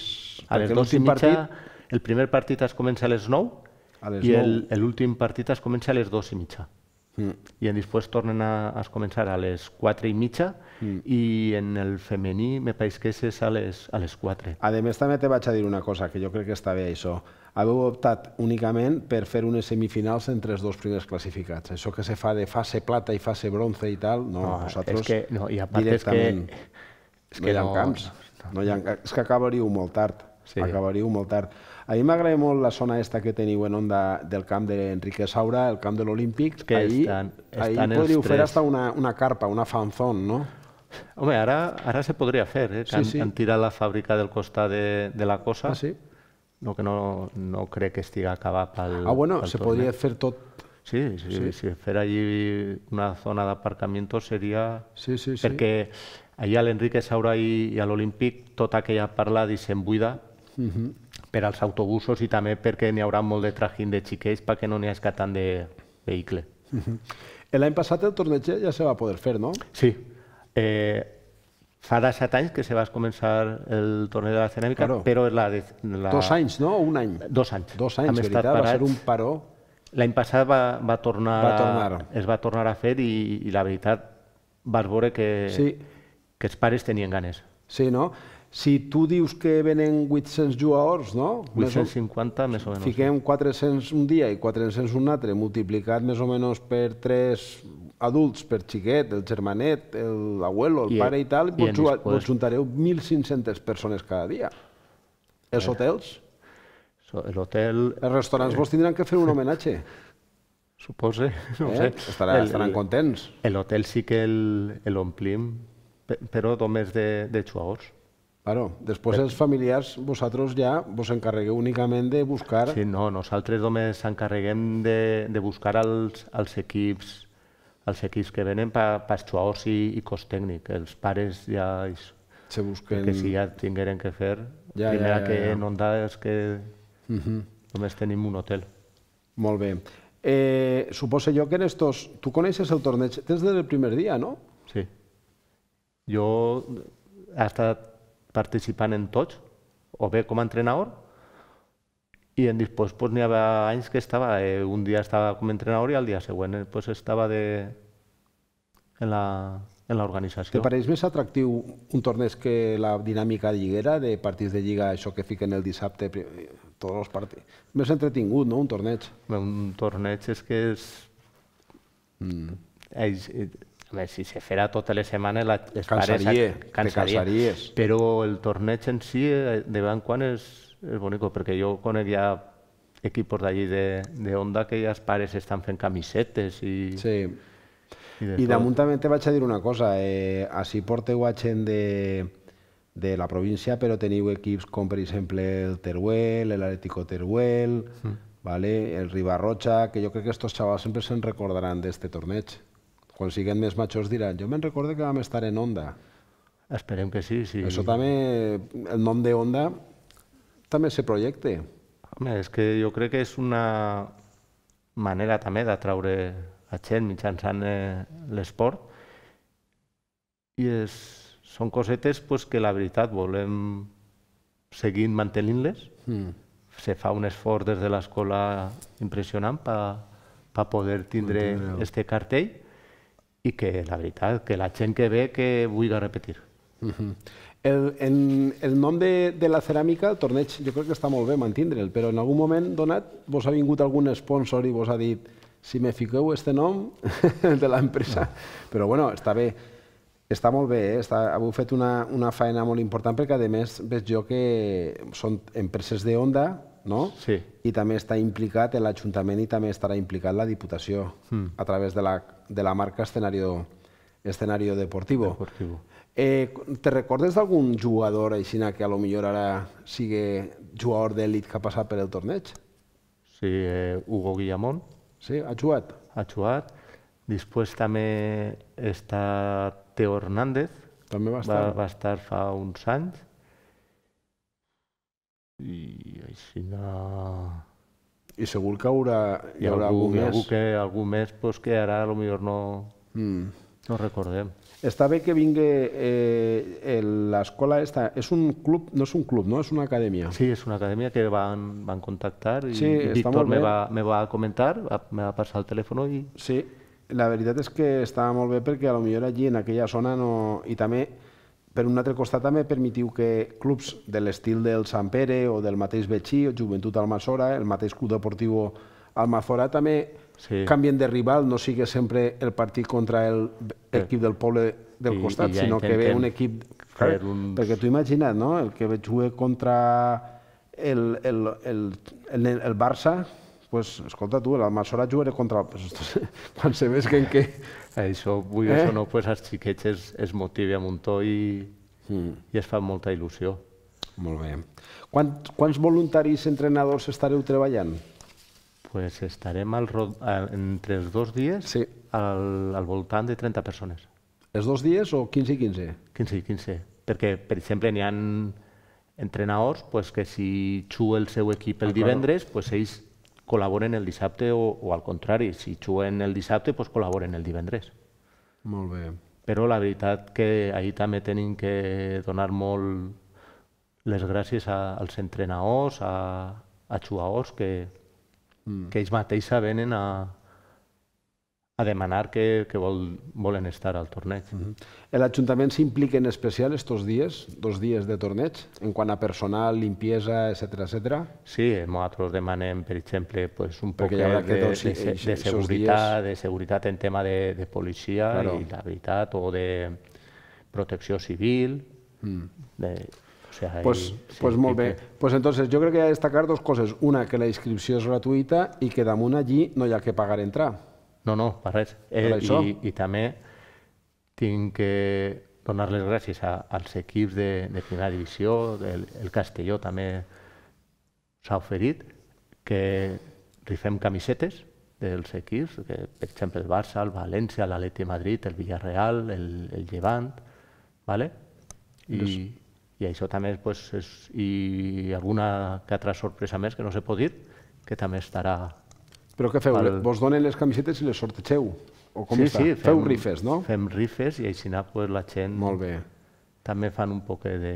a les 2 i mitja... Partit... El primer partit es comença a les 9 a les i l'últim partit es comença a les 2 i mitja. Mm. I en després tornen a, a començar a les 4 i mitja mm. i en el femení me pareix que és a les, a les 4. A més, també te vaig a dir una cosa, que jo crec que està bé això. Haveu optat únicament per fer unes semifinals entre els dos primers classificats. Això que se fa de fase plata i fase bronze i tal, no, no vosaltres és que, no, i a part directament... És que, és que no hi ha no, camps. No, no. No hi ha, és que acabaríeu molt tard. Sí. Acabaríeu molt tard. A mi m'agrada molt la zona esta que teniu en onda del camp d'Enrique Saura, el camp de l'Olímpic, que ahir, estan, estan ahir podríeu fer hasta una, una carpa, una fanzón, no? Home, ara, ara se podria fer, eh? Que sí, han, sí. han tirat la fàbrica del costat de, de la cosa. Ah, sí? No, que no, no crec que estiga acabat pel... Ah, bueno, pel se podria fer tot Sí, sí, sí, sí, fer allí una zona d'aparcament seria... Sí, sí, sí. Perquè allà a l'Enrique Saura i, i a l'Olímpic tota aquella parla i se'n buida uh mhm. -huh per als autobusos i també perquè n'hi haurà molt de trajín de xiquets perquè no n'hi hagi tant de vehicle. L'any passat el torneig ja se va poder fer, no? Sí. Eh, fa de set anys que se va començar el torneig de la ceràmica, claro. però és la, la... Dos anys, no? un any? Dos anys. Dos anys, veritat, parats. va ser un paró. L'any passat va, va, tornar, va tornar. A, es va tornar a fer i, i la veritat vas veure que, sí. que els pares tenien ganes. Sí, no? Si tu dius que venen 800 jugadors, no? 850 més o, més o menys. Fiquem 400 un dia i 400 un altre, multiplicat més o menys per 3 adults, per xiquet, el germanet, l'abuelo, el I, pare i tal, i pots, jugar, pots juntareu 1.500 persones cada dia. Els hotels? El L'hotel... els restaurants vos tindran que fer un homenatge. Supose, no eh? sé. Estarà, el, estaran contents. L'hotel sí que l'omplim, però només de, de jugadors. Claro, després els familiars, vosaltres ja vos encarregueu únicament de buscar... Sí, no, nosaltres només encarreguem de, de buscar els, els equips els equips que venen per pa, jugadors i, i cos tècnic. Els pares ja... Se busquen... Que si ja tingueren que fer, ja, primera ja, ja, ja. que no da és que uh -huh. només tenim un hotel. Molt bé. Eh, suposo jo que en estos... Tu coneixes el torneig des del primer dia, no? Sí. Jo eh, hasta estat participant en tots, o bé com a entrenador, i en dic, pues, n'hi havia anys que estava, eh, un dia estava com a entrenador i al dia següent eh, pues, estava de, en la, en l'organització. Te pareix més atractiu un torneig que la dinàmica lliguera de partits de lliga, això que fiquen el dissabte, eh, tots els partits? Més entretingut, no?, un torneig. Un torneig és que és... Mm. Ells, eh, a veure, si se fera totes les setmanes... La, les cansaria, pares, cansaria, cansaries. Però el torneig en si, eh, de van quan és, és bonic, perquè jo conec ja equipos d'allí de, de Onda que ja els pares estan fent camisetes i... Sí. I, I damunt també te vaig a dir una cosa, eh, així porteu a gent de, de la província, però teniu equips com per exemple el Teruel, l'Atlético Teruel, mm. vale? el Ribarrocha, que jo crec que aquests xavals sempre se'n recordaran d'este torneig quan siguem més majors diran, jo me'n recordo que vam estar en Onda. Esperem que sí, sí. Això també, el nom de Onda també se projecte. Home, és que jo crec que és una manera també d'atraure a gent mitjançant eh, l'esport i és, són cosetes pues, que la veritat volem seguir mantenint-les. Mm. Se fa un esforç des de l'escola impressionant per pa, pa poder tindre aquest cartell i que la veritat, que la gent que ve que vulgui repetir. Uh -huh. El, en, el nom de, de la ceràmica, el torneig, jo crec que està molt bé mantindre'l, però en algun moment donat vos ha vingut algun sponsor i vos ha dit si me fiqueu este nom de l'empresa. No. Ah. Però bueno, està bé. Està molt bé, eh? Està, heu fet una, una feina molt important perquè, a més, veig jo que són empreses d'Onda no? Sí. I també està implicat l'Ajuntament i també estarà implicat la Diputació mm. a través de la, de la marca Escenario, escenario Deportivo. deportivo. Eh, te recordes d'algun jugador així que a lo millor ara sigui jugador d'èlit que ha passat per el torneig? Sí, eh, Hugo Guillamón. Sí, ha jugat? Ha jugat. Després també està Teo Hernández. També va estar. Va, va estar fa uns anys. I així no... I segur que haurà, hi, haurà algú, algú més. Algú, que, algú més pues, doncs, que ara potser no, mm. no recordem. Està bé que vingui eh, l'escola esta. És un club, no és un club, no? És una acadèmia. Sí, és una acadèmia que van, van contactar i, sí, Víctor me va, me va comentar, me va passar el telèfon i... Sí, la veritat és que estava molt bé perquè a lo millor allí en aquella zona no... i també per un altre costat també permetiu que clubs de l'estil del Sant Pere o del mateix Betxí, o Joventut Almasora, el mateix Club Deportiu Almafora també sí. canvien de rival, no sigui sempre el partit contra l'equip eh. del poble del I, costat, i ja sinó que ve un equip... Clar, eh, uns... Perquè tu imagina't, no?, el que jugar contra el, el, el, el, el Barça, pues, escolta tu, la Masora jugaré contra... Quan se vesquen que... Això, vull eh? no, pues, els xiquets es, es motiven un muntó i, mm. i es fa molta il·lusió. Molt bé. Quant, quants voluntaris entrenadors estareu treballant? Pues estarem al, entre els dos dies sí. al, al voltant de 30 persones. Els dos dies o 15 i 15? 15 i 15, perquè, per exemple, n'hi ha entrenadors pues, que si xua el seu equip el ah, divendres, claro. pues, ells col·laboren el dissabte o, o al contrari, si juguen el dissabte, doncs col·laboren el divendres. Molt bé. Però la veritat que ahir també tenim que donar molt les gràcies a, als entrenadors, a, a jugadors, que, mm. que ells mateixos venen a, a demanar que, que vol, volen estar al torneig. Uh -huh. L'Ajuntament s'implica en especial estos dies, dos dies de torneig, en quant a personal, limpiesa, etc etc. Sí, nosaltres demanem, per exemple, pues, un poc de, de, de, de, seguretat, de seguretat en tema de, de policia claro. i la veritat, o de protecció civil, mm. de, o sea, pues, ahí, sí, pues molt bé. Que... Pues entonces, jo crec que hi ha de destacar dues coses. Una, que la inscripció és gratuïta i que damunt allí no hi ha que pagar entrar. No, no, per res. Eh, per i, I també tinc que donar les gràcies a, als equips de, de primera divisió, el, el Castelló també s'ha oferit, que rifem camisetes dels equips, que, per exemple el Barça, el València, l'Aleti Madrid, el Villarreal, el, el Llevant, ¿vale? I, i això també pues, és, i alguna que altra sorpresa més que no se pot dir, que també estarà però què feu? El... Vos donen les camisetes i les sortegeu? O com sí, està? Sí, fem, feu rifes, no? Fem rifes i així pues, la gent... Molt bé. També fan un poc de...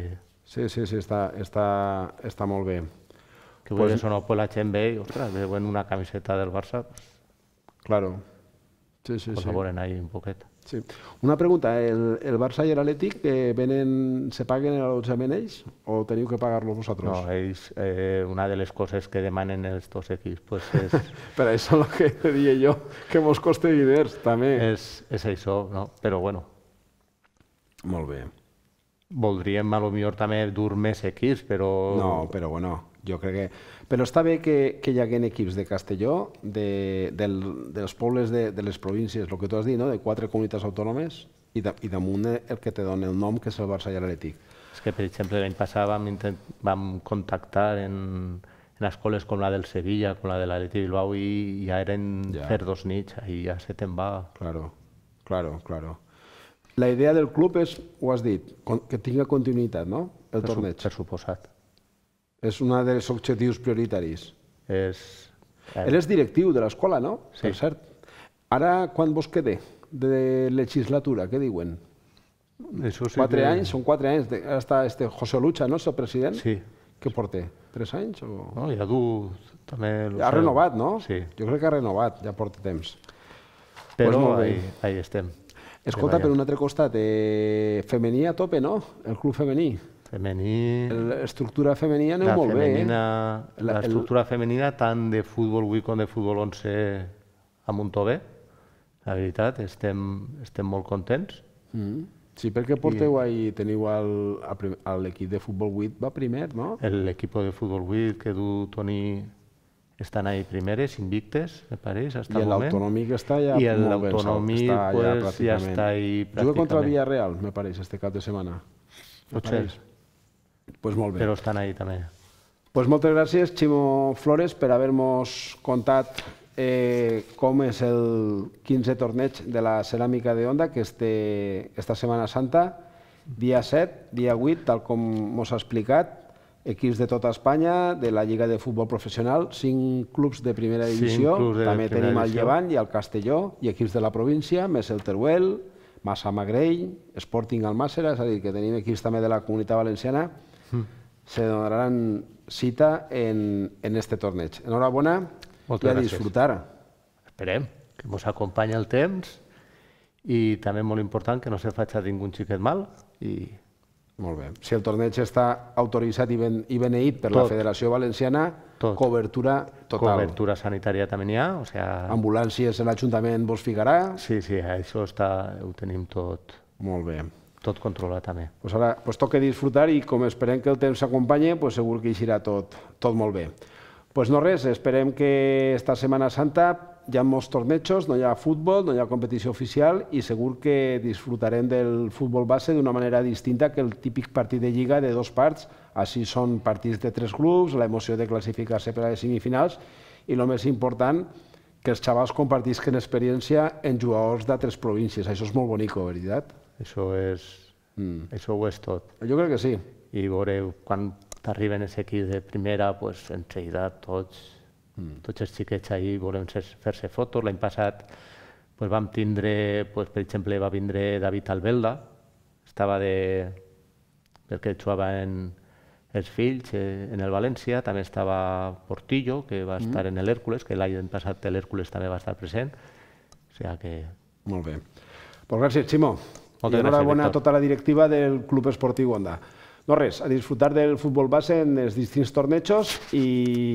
Sí, sí, sí, està, està, està molt bé. Que pues... vulguis o no, pues la gent ve i, ostres, veuen una camiseta del Barça... Pues... Claro. Sí, sí, pues sí. Col·laboren ahí un poquet. Sí. Una pregunta, el, el Barça i l'Atlètic eh, venen, se paguen l'allotjament ells o teniu que pagar-los vosaltres? No, ells, eh, una de les coses que demanen els dos equips pues és... per això el que diria jo, que mos costa diners, també. És, és això, no? però bueno. Molt bé. Voldríem, a lo millor, també dur més equips, però... No, però bueno, jo crec que però està bé que, que hi haguen equips de Castelló, de, del, dels pobles de, de les províncies, el que tu has dit, no? de quatre comunitats autònomes, i, de, i damunt el que te dona el nom, que és el Barça i l'Atlètic. És que, per exemple, l'any passat vam, intent, vam contactar en, en escoles com la del Sevilla, com la de l'Atlètic Bilbao, i ja eren ja. fer dos nits, i ja se te'n va. Claro, claro, claro. La idea del club és, ho has dit, que tinga continuïtat, no? El per torneig. Su, per suposat. És un dels objectius prioritaris. És... Ell eh, és directiu de l'escola, no? Sí. Per cert. Ara, quan vos quede de legislatura, què diuen? Això sí quatre que... anys, són quatre anys. De, està este José Lucha, no, és el president? Sí. Què porta? Tres anys? O... No, ja du... També ha renovat, no? Sí. Jo crec que ha renovat, ja porta temps. Però pues ahí, ahí estem. Escolta, per un altre costat, eh, femení a tope, no? El club femení. Femení... L'estructura femenina aneu molt femenina, bé. Eh? L'estructura femenina tant de futbol 8 com de futbol 11 a bé. la veritat, estem, estem molt contents. Mm. Sí, perquè porteu I... ahir, teniu l'equip de futbol 8, va primer, no? L'equip de futbol 8 que du Toni estan ahí primeres, invictes, me pareix, hasta I el moment. I l'autonòmic està ja I l'autonòmic pues, ja està ahí pràcticament. Juga contra el Villarreal, me pareix, este cap de setmana. Potser. Pues molt bé. Però estan ahí també. Pues moltes gràcies, Ximo Flores, per haver-nos contat eh, com és el 15 torneig de la ceràmica de Onda, que este, esta Setmana Santa, dia 7, dia 8, tal com ens ha explicat, equips de tota Espanya, de la Lliga de Futbol Professional, cinc clubs de primera divisió, de també primera tenim el Llevant i el Castelló, i equips de la província, més el Teruel, Massa Magrell, Sporting Almàcera, és a dir, que tenim equips també de la comunitat valenciana, mm. se donaran cita en, en este torneig. Enhorabona Moltes i a gràcies. disfrutar. Esperem que ens acompanya el temps i també molt important que no se faci a ningú xiquet mal i molt bé. Si el torneig està autoritzat i, ben, i beneït per Tot. la Federació Valenciana, Tot. cobertura total. Cobertura sanitària també n'hi ha, o sigui... Sea... Ambulàncies, l'Ajuntament vos ficarà... Sí, sí, això està, ho tenim tot. Molt bé tot controlat també. Pues ara pues toca disfrutar i com esperem que el temps s'acompanyi, pues segur que eixirà tot, tot molt bé. Pues no res, esperem que esta Setmana Santa hi ha molts tornejos, no hi ha futbol, no hi ha competició oficial i segur que disfrutarem del futbol base d'una manera distinta que el típic partit de lliga de dos parts. Així són partits de tres grups, la emoció de classificar-se per a les semifinals i el més important, que els xavals compartisquen experiència en jugadors d'altres províncies. Això és molt bonic, veritat? Això, és, mm. això ho és tot. Jo crec que sí. I veureu, quan t'arriben els equips de primera, pues, en seguida tots, mm. tots els xiquets ahir volem fer-se fotos. L'any passat pues, vam tindre, pues, per exemple, va vindre David Albelda, estava de... perquè jugava en, els fills eh, en el València, també estava Portillo, que va mm. estar en l'Hèrcules, que l'any passat l'Hèrcules també va estar present. O sigui que... Molt bé. pues gràcies, Ximo. Moltes I enhorabona a tota la directiva del Club Esportiu Onda. No res, a disfrutar del futbol base en els distints tornejos i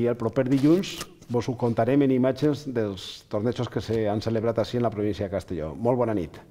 el proper dilluns vos ho contarem en imatges dels tornejos que s'han celebrat així en la província de Castelló. Molt bona nit.